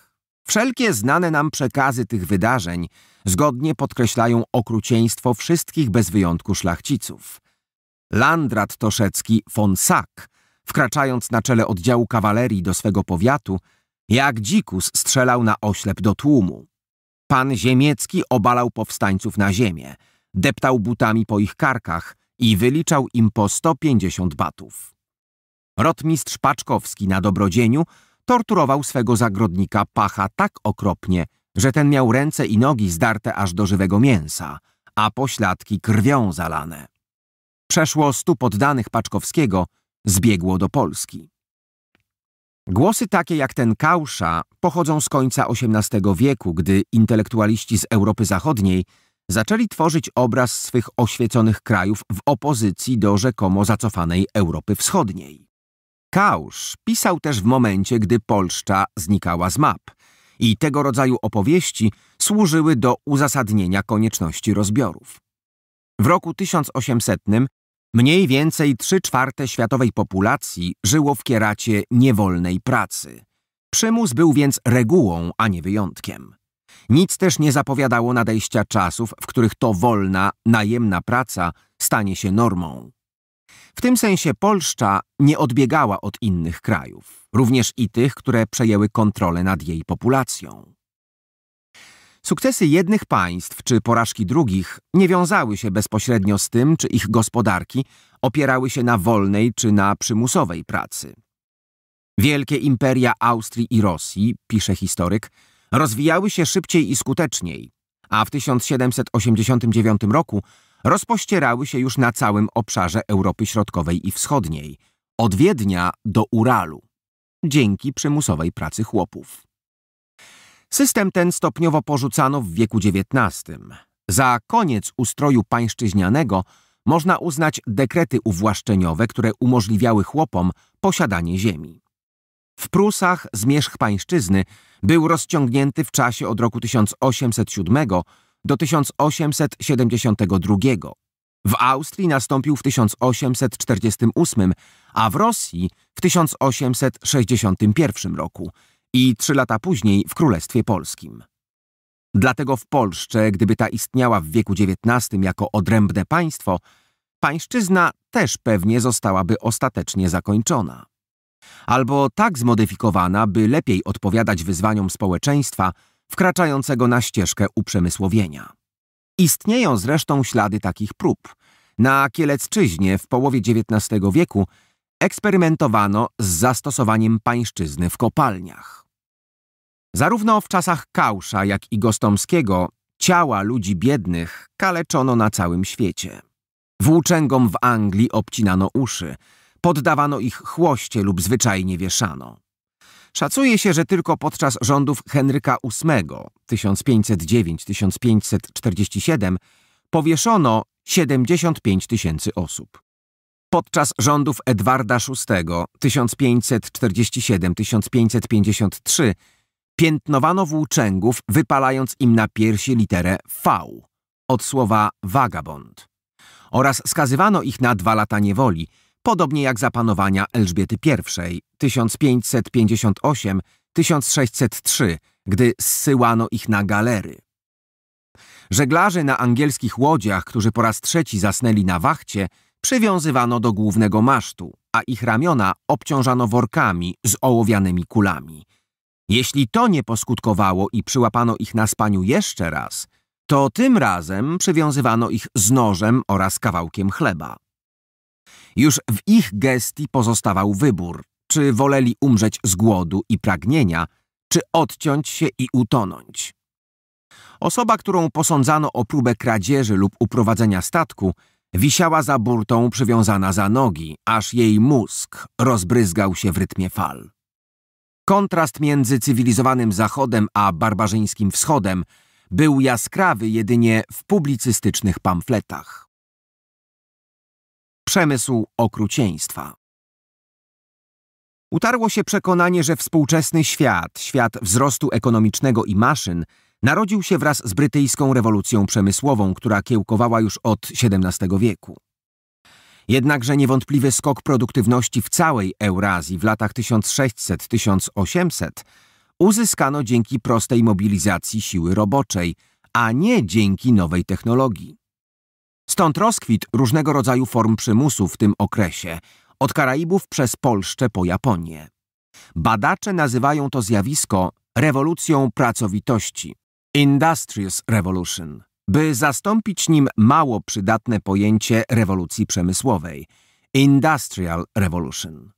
Wszelkie znane nam przekazy tych wydarzeń zgodnie podkreślają okrucieństwo wszystkich bez wyjątku szlachciców. Landrat Toszecki von Sack, wkraczając na czele oddziału kawalerii do swego powiatu, jak dzikus strzelał na oślep do tłumu. Pan Ziemiecki obalał powstańców na ziemię, deptał butami po ich karkach i wyliczał im po 150 batów. Rotmistrz Paczkowski na Dobrodzieniu – torturował swego zagrodnika pacha tak okropnie, że ten miał ręce i nogi zdarte aż do żywego mięsa, a pośladki krwią zalane. Przeszło stu poddanych Paczkowskiego zbiegło do Polski. Głosy takie jak ten Kausza pochodzą z końca XVIII wieku, gdy intelektualiści z Europy Zachodniej zaczęli tworzyć obraz swych oświeconych krajów w opozycji do rzekomo zacofanej Europy Wschodniej. Kausz pisał też w momencie, gdy Polszcza znikała z map i tego rodzaju opowieści służyły do uzasadnienia konieczności rozbiorów. W roku 1800 mniej więcej 3 czwarte światowej populacji żyło w kieracie niewolnej pracy. Przymus był więc regułą, a nie wyjątkiem. Nic też nie zapowiadało nadejścia czasów, w których to wolna, najemna praca stanie się normą. W tym sensie Polszcza nie odbiegała od innych krajów, również i tych, które przejęły kontrolę nad jej populacją. Sukcesy jednych państw czy porażki drugich nie wiązały się bezpośrednio z tym, czy ich gospodarki opierały się na wolnej czy na przymusowej pracy. Wielkie imperia Austrii i Rosji, pisze historyk, rozwijały się szybciej i skuteczniej, a w 1789 roku rozpościerały się już na całym obszarze Europy Środkowej i Wschodniej, od Wiednia do Uralu, dzięki przymusowej pracy chłopów. System ten stopniowo porzucano w wieku XIX. Za koniec ustroju pańszczyźnianego można uznać dekrety uwłaszczeniowe, które umożliwiały chłopom posiadanie ziemi. W Prusach zmierzch pańszczyzny był rozciągnięty w czasie od roku 1807 do 1872. W Austrii nastąpił w 1848, a w Rosji w 1861 roku i trzy lata później w Królestwie Polskim. Dlatego w Polsce, gdyby ta istniała w wieku XIX jako odrębne państwo, pańszczyzna też pewnie zostałaby ostatecznie zakończona. Albo tak zmodyfikowana, by lepiej odpowiadać wyzwaniom społeczeństwa – wkraczającego na ścieżkę uprzemysłowienia. Istnieją zresztą ślady takich prób. Na Kielecczyźnie w połowie XIX wieku eksperymentowano z zastosowaniem pańszczyzny w kopalniach. Zarówno w czasach Kausza, jak i Gostomskiego ciała ludzi biednych kaleczono na całym świecie. Włóczęgom w Anglii obcinano uszy, poddawano ich chłoście lub zwyczajnie wieszano. Szacuje się, że tylko podczas rządów Henryka VIII 1509-1547 powieszono 75 tysięcy osób. Podczas rządów Edwarda VI 1547-1553 piętnowano włóczęgów, wypalając im na piersi literę V od słowa vagabond oraz skazywano ich na dwa lata niewoli – podobnie jak za panowania Elżbiety I 1558-1603, gdy zsyłano ich na galery. Żeglarzy na angielskich łodziach, którzy po raz trzeci zasnęli na wachcie, przywiązywano do głównego masztu, a ich ramiona obciążano workami z ołowianymi kulami. Jeśli to nie poskutkowało i przyłapano ich na spaniu jeszcze raz, to tym razem przywiązywano ich z nożem oraz kawałkiem chleba. Już w ich gestii pozostawał wybór, czy woleli umrzeć z głodu i pragnienia, czy odciąć się i utonąć. Osoba, którą posądzano o próbę kradzieży lub uprowadzenia statku, wisiała za burtą przywiązana za nogi, aż jej mózg rozbryzgał się w rytmie fal. Kontrast między cywilizowanym Zachodem a barbarzyńskim Wschodem był jaskrawy jedynie w publicystycznych pamfletach przemysł okrucieństwa. Utarło się przekonanie, że współczesny świat, świat wzrostu ekonomicznego i maszyn, narodził się wraz z brytyjską rewolucją przemysłową, która kiełkowała już od XVII wieku. Jednakże niewątpliwy skok produktywności w całej Eurazji w latach 1600-1800 uzyskano dzięki prostej mobilizacji siły roboczej, a nie dzięki nowej technologii. Stąd rozkwit różnego rodzaju form przymusu w tym okresie, od Karaibów przez Polszczę po Japonię. Badacze nazywają to zjawisko rewolucją pracowitości Industrious Revolution, by zastąpić nim mało przydatne pojęcie rewolucji przemysłowej Industrial Revolution.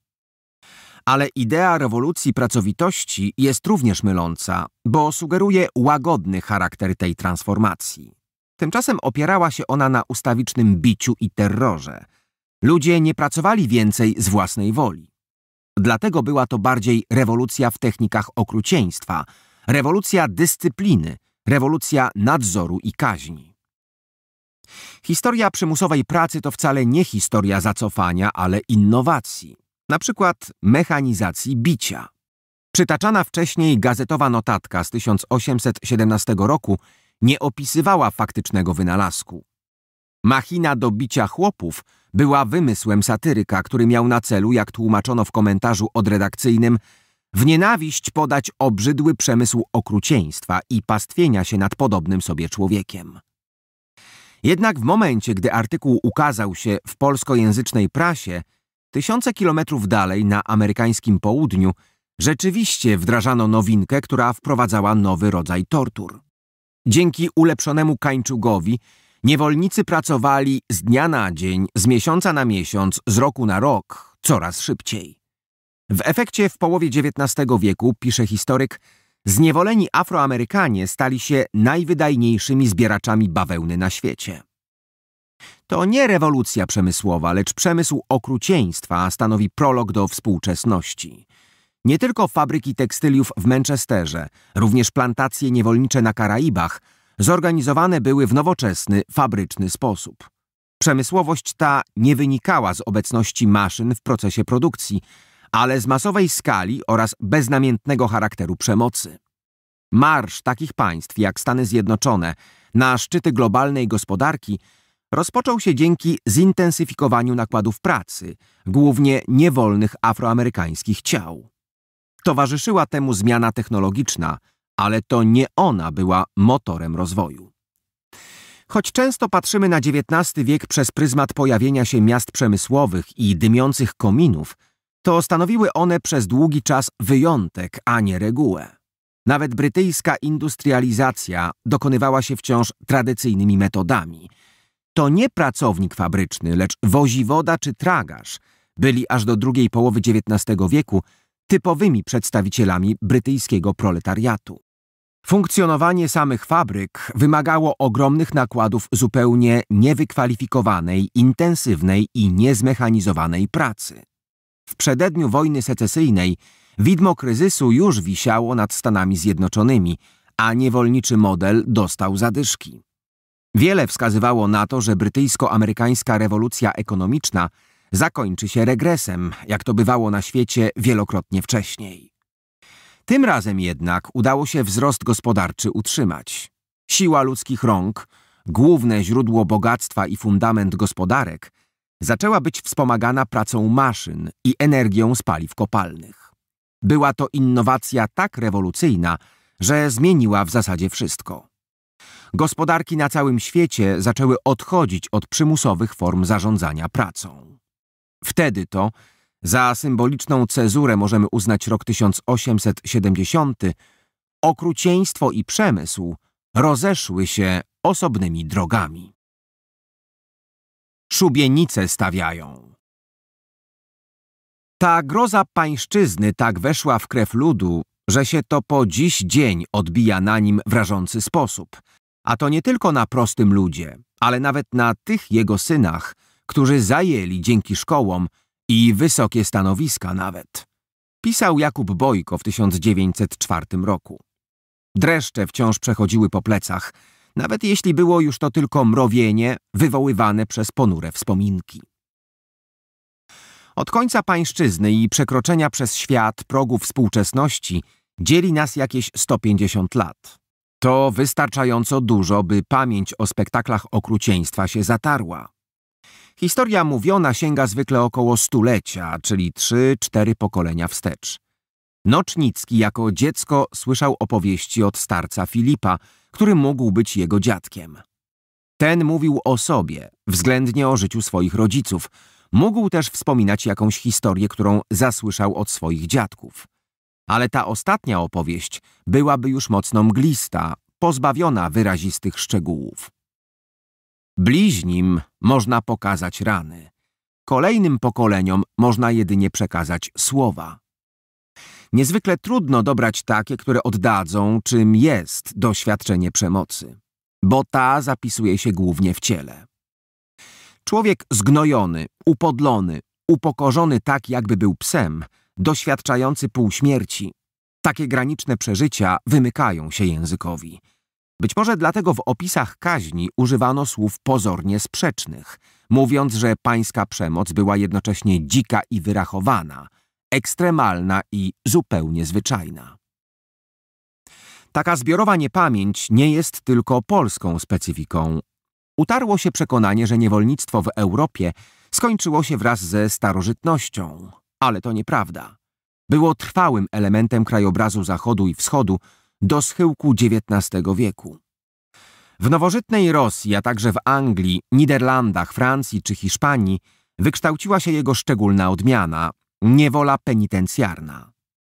Ale idea rewolucji pracowitości jest również myląca, bo sugeruje łagodny charakter tej transformacji. Tymczasem opierała się ona na ustawicznym biciu i terrorze. Ludzie nie pracowali więcej z własnej woli. Dlatego była to bardziej rewolucja w technikach okrucieństwa, rewolucja dyscypliny, rewolucja nadzoru i kaźni. Historia przymusowej pracy to wcale nie historia zacofania, ale innowacji, na przykład mechanizacji bicia. Przytaczana wcześniej gazetowa notatka z 1817 roku nie opisywała faktycznego wynalazku. Machina do bicia chłopów była wymysłem satyryka, który miał na celu, jak tłumaczono w komentarzu odredakcyjnym, w nienawiść podać obrzydły przemysł okrucieństwa i pastwienia się nad podobnym sobie człowiekiem. Jednak w momencie, gdy artykuł ukazał się w polskojęzycznej prasie, tysiące kilometrów dalej na amerykańskim południu rzeczywiście wdrażano nowinkę, która wprowadzała nowy rodzaj tortur. Dzięki ulepszonemu kańczugowi niewolnicy pracowali z dnia na dzień, z miesiąca na miesiąc, z roku na rok, coraz szybciej. W efekcie w połowie XIX wieku, pisze historyk, zniewoleni Afroamerykanie stali się najwydajniejszymi zbieraczami bawełny na świecie. To nie rewolucja przemysłowa, lecz przemysł okrucieństwa stanowi prolog do współczesności. Nie tylko fabryki tekstyliów w Manchesterze, również plantacje niewolnicze na Karaibach zorganizowane były w nowoczesny, fabryczny sposób. Przemysłowość ta nie wynikała z obecności maszyn w procesie produkcji, ale z masowej skali oraz beznamiętnego charakteru przemocy. Marsz takich państw jak Stany Zjednoczone na szczyty globalnej gospodarki rozpoczął się dzięki zintensyfikowaniu nakładów pracy, głównie niewolnych afroamerykańskich ciał. Towarzyszyła temu zmiana technologiczna, ale to nie ona była motorem rozwoju. Choć często patrzymy na XIX wiek przez pryzmat pojawienia się miast przemysłowych i dymiących kominów, to stanowiły one przez długi czas wyjątek, a nie regułę. Nawet brytyjska industrializacja dokonywała się wciąż tradycyjnymi metodami. To nie pracownik fabryczny, lecz woziwoda czy tragarz byli aż do drugiej połowy XIX wieku typowymi przedstawicielami brytyjskiego proletariatu. Funkcjonowanie samych fabryk wymagało ogromnych nakładów zupełnie niewykwalifikowanej, intensywnej i niezmechanizowanej pracy. W przededniu wojny secesyjnej widmo kryzysu już wisiało nad Stanami Zjednoczonymi, a niewolniczy model dostał zadyszki. Wiele wskazywało na to, że brytyjsko-amerykańska rewolucja ekonomiczna – zakończy się regresem, jak to bywało na świecie wielokrotnie wcześniej. Tym razem jednak udało się wzrost gospodarczy utrzymać. Siła ludzkich rąk, główne źródło bogactwa i fundament gospodarek, zaczęła być wspomagana pracą maszyn i energią z paliw kopalnych. Była to innowacja tak rewolucyjna, że zmieniła w zasadzie wszystko. Gospodarki na całym świecie zaczęły odchodzić od przymusowych form zarządzania pracą. Wtedy to za symboliczną cezurę możemy uznać rok 1870, okrucieństwo i przemysł rozeszły się osobnymi drogami. Szubienice stawiają. Ta groza pańszczyzny tak weszła w krew ludu, że się to po dziś dzień odbija na nim w rażący sposób. A to nie tylko na prostym ludzie, ale nawet na tych jego synach, którzy zajęli dzięki szkołom i wysokie stanowiska nawet. Pisał Jakub Bojko w 1904 roku. Dreszcze wciąż przechodziły po plecach, nawet jeśli było już to tylko mrowienie wywoływane przez ponure wspominki. Od końca pańszczyzny i przekroczenia przez świat progu współczesności dzieli nas jakieś 150 lat. To wystarczająco dużo, by pamięć o spektaklach okrucieństwa się zatarła. Historia mówiona sięga zwykle około stulecia, czyli 3-4 pokolenia wstecz. Nocznicki jako dziecko słyszał opowieści od starca Filipa, który mógł być jego dziadkiem. Ten mówił o sobie, względnie o życiu swoich rodziców. Mógł też wspominać jakąś historię, którą zasłyszał od swoich dziadków. Ale ta ostatnia opowieść byłaby już mocno mglista, pozbawiona wyrazistych szczegółów. Bliźnim można pokazać rany. Kolejnym pokoleniom można jedynie przekazać słowa. Niezwykle trudno dobrać takie, które oddadzą, czym jest doświadczenie przemocy, bo ta zapisuje się głównie w ciele. Człowiek zgnojony, upodlony, upokorzony tak, jakby był psem, doświadczający półśmierci, takie graniczne przeżycia wymykają się językowi – być może dlatego w opisach kaźni używano słów pozornie sprzecznych, mówiąc, że pańska przemoc była jednocześnie dzika i wyrachowana, ekstremalna i zupełnie zwyczajna. Taka zbiorowa niepamięć nie jest tylko polską specyfiką. Utarło się przekonanie, że niewolnictwo w Europie skończyło się wraz ze starożytnością, ale to nieprawda. Było trwałym elementem krajobrazu Zachodu i Wschodu, do schyłku XIX wieku. W nowożytnej Rosji, a także w Anglii, Niderlandach, Francji czy Hiszpanii wykształciła się jego szczególna odmiana niewola penitencjarna.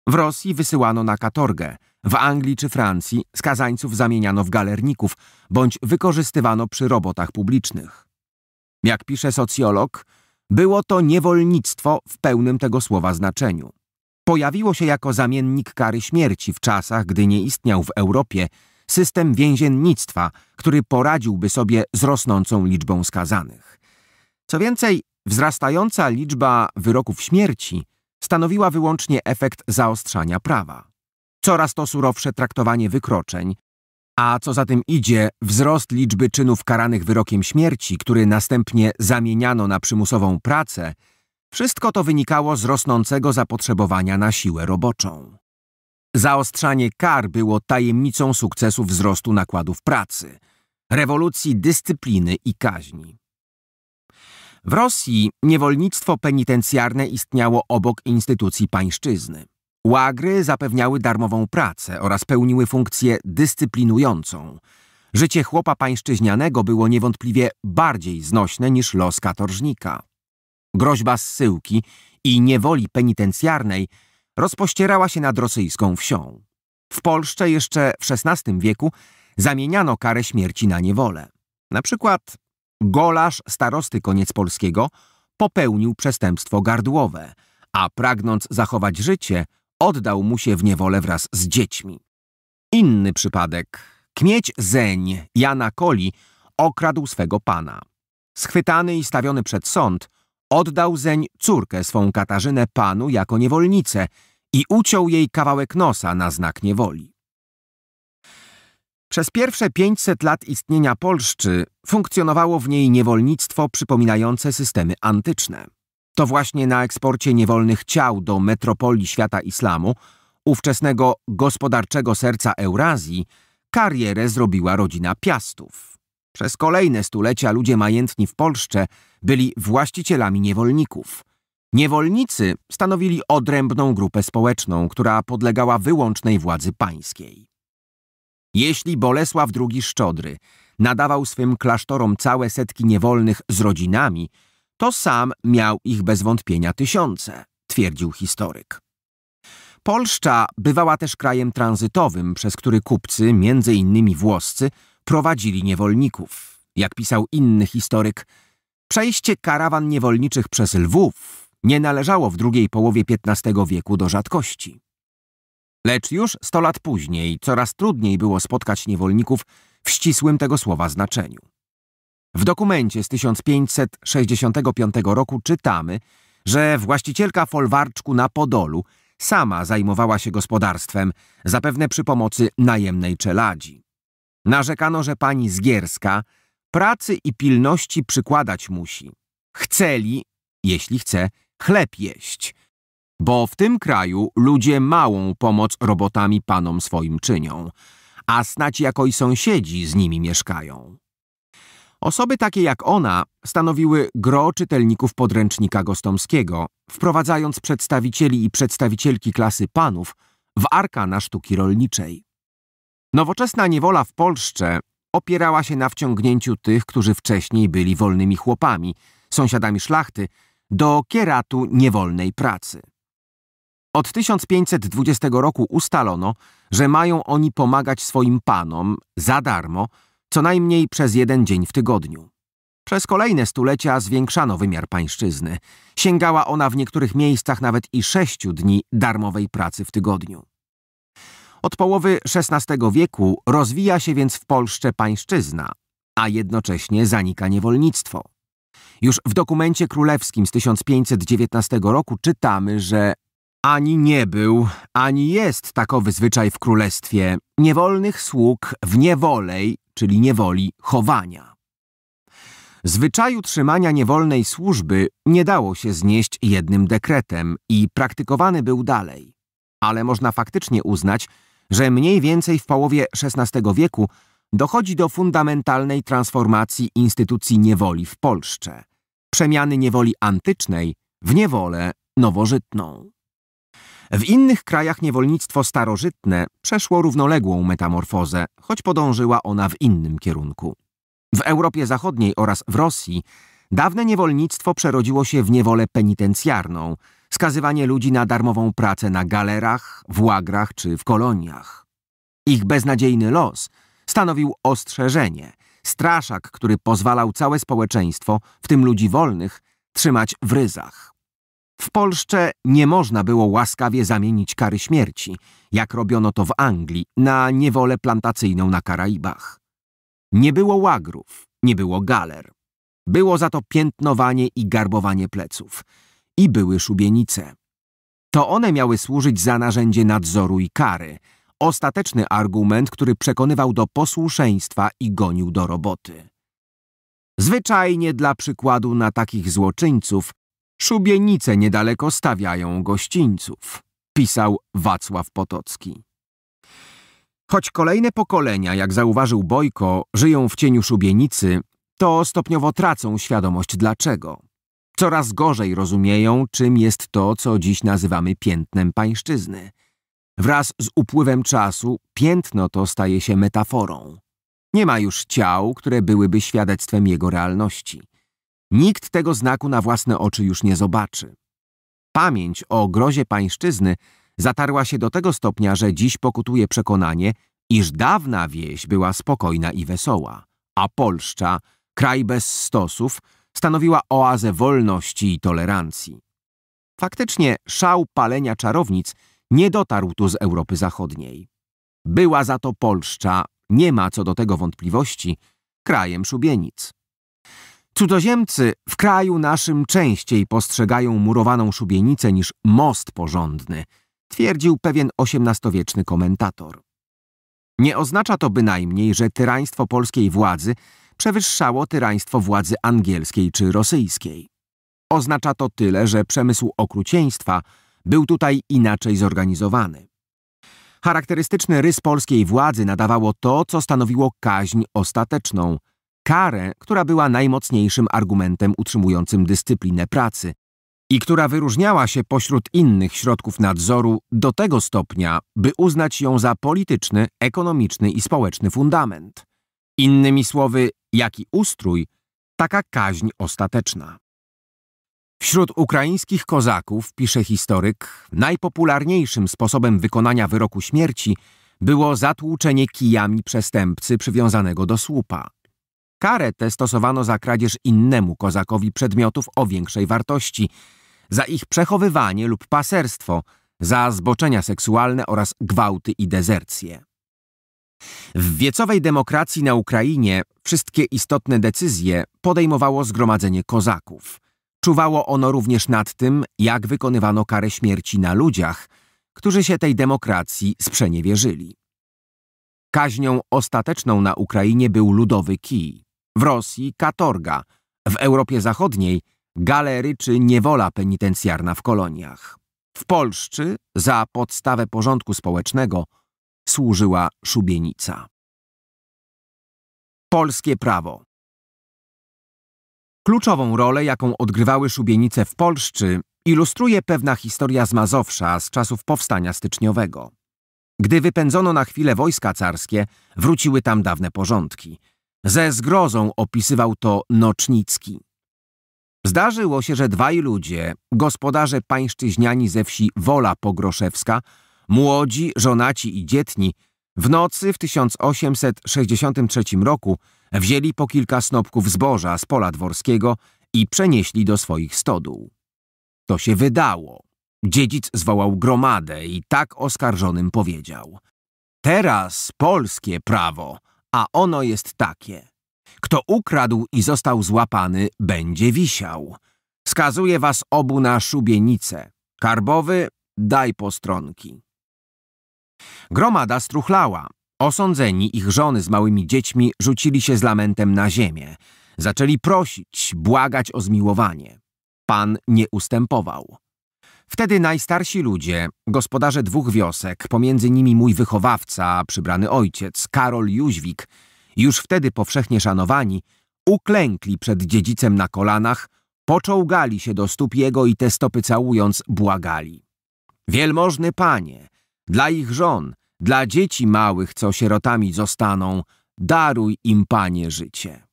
W Rosji wysyłano na katorgę, w Anglii czy Francji skazańców zamieniano w galerników bądź wykorzystywano przy robotach publicznych. Jak pisze socjolog, było to niewolnictwo w pełnym tego słowa znaczeniu pojawiło się jako zamiennik kary śmierci w czasach, gdy nie istniał w Europie system więziennictwa, który poradziłby sobie z rosnącą liczbą skazanych. Co więcej, wzrastająca liczba wyroków śmierci stanowiła wyłącznie efekt zaostrzania prawa. Coraz to surowsze traktowanie wykroczeń, a co za tym idzie, wzrost liczby czynów karanych wyrokiem śmierci, który następnie zamieniano na przymusową pracę, wszystko to wynikało z rosnącego zapotrzebowania na siłę roboczą. Zaostrzanie kar było tajemnicą sukcesu wzrostu nakładów pracy, rewolucji dyscypliny i kaźni. W Rosji niewolnictwo penitencjarne istniało obok instytucji pańszczyzny. Łagry zapewniały darmową pracę oraz pełniły funkcję dyscyplinującą. Życie chłopa pańszczyźnianego było niewątpliwie bardziej znośne niż los katorżnika. Groźba zsyłki i niewoli penitencjarnej rozpościerała się nad rosyjską wsią. W Polsce jeszcze w XVI wieku zamieniano karę śmierci na niewolę. Na przykład golarz starosty koniec polskiego popełnił przestępstwo gardłowe, a pragnąc zachować życie, oddał mu się w niewolę wraz z dziećmi. Inny przypadek. Kmieć Zeń Jana Koli okradł swego pana. Schwytany i stawiony przed sąd, Oddał zeń córkę swą Katarzynę panu jako niewolnicę i uciął jej kawałek nosa na znak niewoli. Przez pierwsze 500 lat istnienia Polszczy funkcjonowało w niej niewolnictwo przypominające systemy antyczne. To właśnie na eksporcie niewolnych ciał do metropolii świata islamu, ówczesnego gospodarczego serca Eurazji, karierę zrobiła rodzina Piastów. Przez kolejne stulecia ludzie majętni w Polsce byli właścicielami niewolników. Niewolnicy stanowili odrębną grupę społeczną, która podlegała wyłącznej władzy pańskiej. Jeśli Bolesław II Szczodry nadawał swym klasztorom całe setki niewolnych z rodzinami, to sam miał ich bez wątpienia tysiące, twierdził historyk. Polszcza bywała też krajem tranzytowym, przez który kupcy, między innymi włoscy, prowadzili niewolników. Jak pisał inny historyk, przejście karawan niewolniczych przez Lwów nie należało w drugiej połowie XV wieku do rzadkości. Lecz już sto lat później coraz trudniej było spotkać niewolników w ścisłym tego słowa znaczeniu. W dokumencie z 1565 roku czytamy, że właścicielka folwarczku na Podolu sama zajmowała się gospodarstwem, zapewne przy pomocy najemnej czeladzi. Narzekano, że pani Zgierska pracy i pilności przykładać musi. Chceli, jeśli chce, chleb jeść. Bo w tym kraju ludzie małą pomoc robotami panom swoim czynią, a snać jako i sąsiedzi z nimi mieszkają. Osoby takie jak ona stanowiły gro czytelników podręcznika Gostomskiego, wprowadzając przedstawicieli i przedstawicielki klasy panów w arkana sztuki rolniczej. Nowoczesna niewola w Polsce opierała się na wciągnięciu tych, którzy wcześniej byli wolnymi chłopami, sąsiadami szlachty, do kieratu niewolnej pracy. Od 1520 roku ustalono, że mają oni pomagać swoim panom za darmo, co najmniej przez jeden dzień w tygodniu. Przez kolejne stulecia zwiększano wymiar pańszczyzny. Sięgała ona w niektórych miejscach nawet i sześciu dni darmowej pracy w tygodniu. Od połowy XVI wieku rozwija się więc w Polsce pańszczyzna, a jednocześnie zanika niewolnictwo. Już w dokumencie królewskim z 1519 roku czytamy, że ani nie był, ani jest takowy zwyczaj w królestwie niewolnych sług w niewolej, czyli niewoli chowania. Zwyczaju trzymania niewolnej służby nie dało się znieść jednym dekretem i praktykowany był dalej. Ale można faktycznie uznać, że mniej więcej w połowie XVI wieku dochodzi do fundamentalnej transformacji instytucji niewoli w Polsce, przemiany niewoli antycznej w niewolę nowożytną. W innych krajach niewolnictwo starożytne przeszło równoległą metamorfozę, choć podążyła ona w innym kierunku. W Europie Zachodniej oraz w Rosji dawne niewolnictwo przerodziło się w niewolę penitencjarną – skazywanie ludzi na darmową pracę na galerach, w łagrach czy w koloniach. Ich beznadziejny los stanowił ostrzeżenie, straszak, który pozwalał całe społeczeństwo, w tym ludzi wolnych, trzymać w ryzach. W Polsce nie można było łaskawie zamienić kary śmierci, jak robiono to w Anglii, na niewolę plantacyjną na Karaibach. Nie było łagrów, nie było galer. Było za to piętnowanie i garbowanie pleców – i były szubienice. To one miały służyć za narzędzie nadzoru i kary, ostateczny argument, który przekonywał do posłuszeństwa i gonił do roboty. Zwyczajnie dla przykładu na takich złoczyńców szubienice niedaleko stawiają gościńców, pisał Wacław Potocki. Choć kolejne pokolenia, jak zauważył Bojko, żyją w cieniu szubienicy, to stopniowo tracą świadomość dlaczego coraz gorzej rozumieją, czym jest to, co dziś nazywamy piętnem pańszczyzny. Wraz z upływem czasu piętno to staje się metaforą. Nie ma już ciał, które byłyby świadectwem jego realności. Nikt tego znaku na własne oczy już nie zobaczy. Pamięć o grozie pańszczyzny zatarła się do tego stopnia, że dziś pokutuje przekonanie, iż dawna wieś była spokojna i wesoła, a Polszcza, kraj bez stosów, stanowiła oazę wolności i tolerancji. Faktycznie szał palenia czarownic nie dotarł tu z Europy Zachodniej. Była za to Polszcza, nie ma co do tego wątpliwości, krajem szubienic. Cudzoziemcy w kraju naszym częściej postrzegają murowaną szubienicę niż most porządny, twierdził pewien osiemnastowieczny wieczny komentator. Nie oznacza to bynajmniej, że tyraństwo polskiej władzy przewyższało tyraństwo władzy angielskiej czy rosyjskiej. Oznacza to tyle, że przemysł okrucieństwa był tutaj inaczej zorganizowany. Charakterystyczny rys polskiej władzy nadawało to, co stanowiło kaźń ostateczną, karę, która była najmocniejszym argumentem utrzymującym dyscyplinę pracy i która wyróżniała się pośród innych środków nadzoru do tego stopnia, by uznać ją za polityczny, ekonomiczny i społeczny fundament. Innymi słowy, jaki ustrój, taka kaźń ostateczna. Wśród ukraińskich kozaków, pisze historyk, najpopularniejszym sposobem wykonania wyroku śmierci było zatłuczenie kijami przestępcy przywiązanego do słupa. Karę tę stosowano za kradzież innemu kozakowi przedmiotów o większej wartości, za ich przechowywanie lub paserstwo, za zboczenia seksualne oraz gwałty i dezercje. W wiecowej demokracji na Ukrainie wszystkie istotne decyzje podejmowało zgromadzenie kozaków. Czuwało ono również nad tym, jak wykonywano karę śmierci na ludziach, którzy się tej demokracji sprzeniewierzyli. Kaźnią ostateczną na Ukrainie był ludowy kij, w Rosji katorga, w Europie Zachodniej galery czy niewola penitencjarna w koloniach. W Polszczy za podstawę porządku społecznego – służyła szubienica. Polskie prawo Kluczową rolę, jaką odgrywały szubienice w Polszczy, ilustruje pewna historia z Mazowsza z czasów powstania styczniowego. Gdy wypędzono na chwilę wojska carskie, wróciły tam dawne porządki. Ze zgrozą opisywał to Nocznicki. Zdarzyło się, że dwaj ludzie, gospodarze pańszczyźniani ze wsi Wola Pogroszewska, młodzi, żonaci i dzietni, w nocy w 1863 roku wzięli po kilka snopków zboża z pola dworskiego i przenieśli do swoich stodół. To się wydało. Dziedzic zwołał gromadę i tak oskarżonym powiedział. Teraz polskie prawo, a ono jest takie. Kto ukradł i został złapany, będzie wisiał. Skazuję was obu na szubienicę. Karbowy, daj postronki. Gromada struchlała. Osądzeni ich żony z małymi dziećmi rzucili się z lamentem na ziemię. Zaczęli prosić, błagać o zmiłowanie. Pan nie ustępował. Wtedy najstarsi ludzie, gospodarze dwóch wiosek, pomiędzy nimi mój wychowawca, przybrany ojciec, Karol Jóźwik, już wtedy powszechnie szanowani, uklękli przed dziedzicem na kolanach, poczołgali się do stóp jego i te stopy całując błagali. Wielmożny panie, dla ich żon, dla dzieci małych, co sierotami zostaną, daruj im, Panie, życie.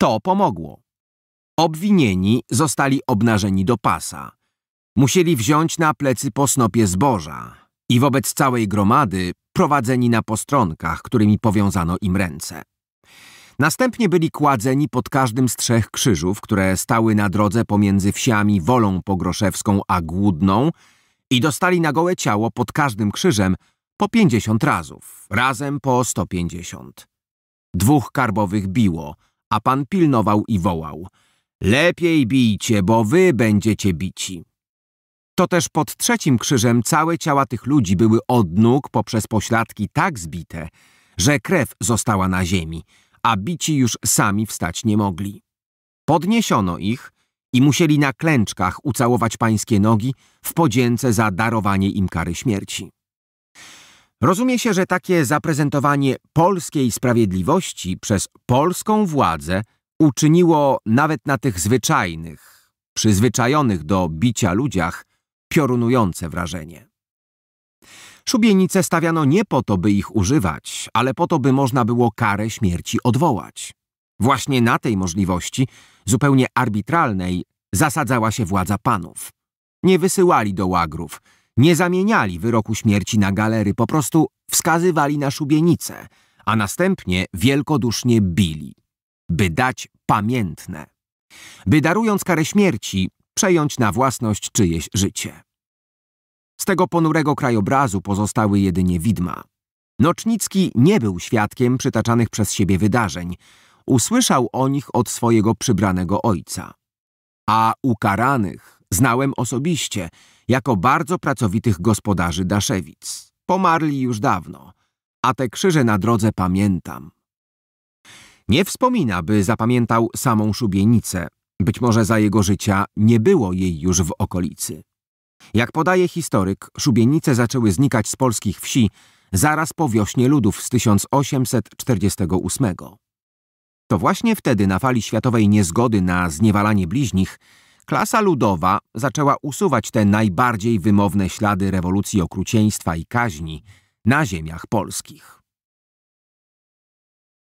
To pomogło. Obwinieni zostali obnażeni do pasa. Musieli wziąć na plecy po snopie zboża i wobec całej gromady prowadzeni na postronkach, którymi powiązano im ręce. Następnie byli kładzeni pod każdym z trzech krzyżów, które stały na drodze pomiędzy wsiami Wolą Pogroszewską a Głudną, i dostali na gołe ciało pod każdym krzyżem po pięćdziesiąt razów, razem po sto pięćdziesiąt. Dwóch karbowych biło, a pan pilnował i wołał. Lepiej bijcie, bo wy będziecie bici. To też pod trzecim krzyżem całe ciała tych ludzi były od nóg poprzez pośladki tak zbite, że krew została na ziemi, a bici już sami wstać nie mogli. Podniesiono ich, i musieli na klęczkach ucałować pańskie nogi w podzięce za darowanie im kary śmierci. Rozumie się, że takie zaprezentowanie polskiej sprawiedliwości przez polską władzę uczyniło nawet na tych zwyczajnych, przyzwyczajonych do bicia ludziach, piorunujące wrażenie. Szubienice stawiano nie po to, by ich używać, ale po to, by można było karę śmierci odwołać. Właśnie na tej możliwości zupełnie arbitralnej, zasadzała się władza panów. Nie wysyłali do łagrów, nie zamieniali wyroku śmierci na galery, po prostu wskazywali na szubienice, a następnie wielkodusznie bili, by dać pamiętne, by darując karę śmierci przejąć na własność czyjeś życie. Z tego ponurego krajobrazu pozostały jedynie widma. Nocznicki nie był świadkiem przytaczanych przez siebie wydarzeń, usłyszał o nich od swojego przybranego ojca. A ukaranych znałem osobiście jako bardzo pracowitych gospodarzy Daszewic. Pomarli już dawno, a te krzyże na drodze pamiętam. Nie wspomina, by zapamiętał samą szubienicę. Być może za jego życia nie było jej już w okolicy. Jak podaje historyk, szubienice zaczęły znikać z polskich wsi zaraz po wiośnie ludów z 1848. To właśnie wtedy na fali światowej niezgody na zniewalanie bliźnich klasa ludowa zaczęła usuwać te najbardziej wymowne ślady rewolucji okrucieństwa i kaźni na ziemiach polskich.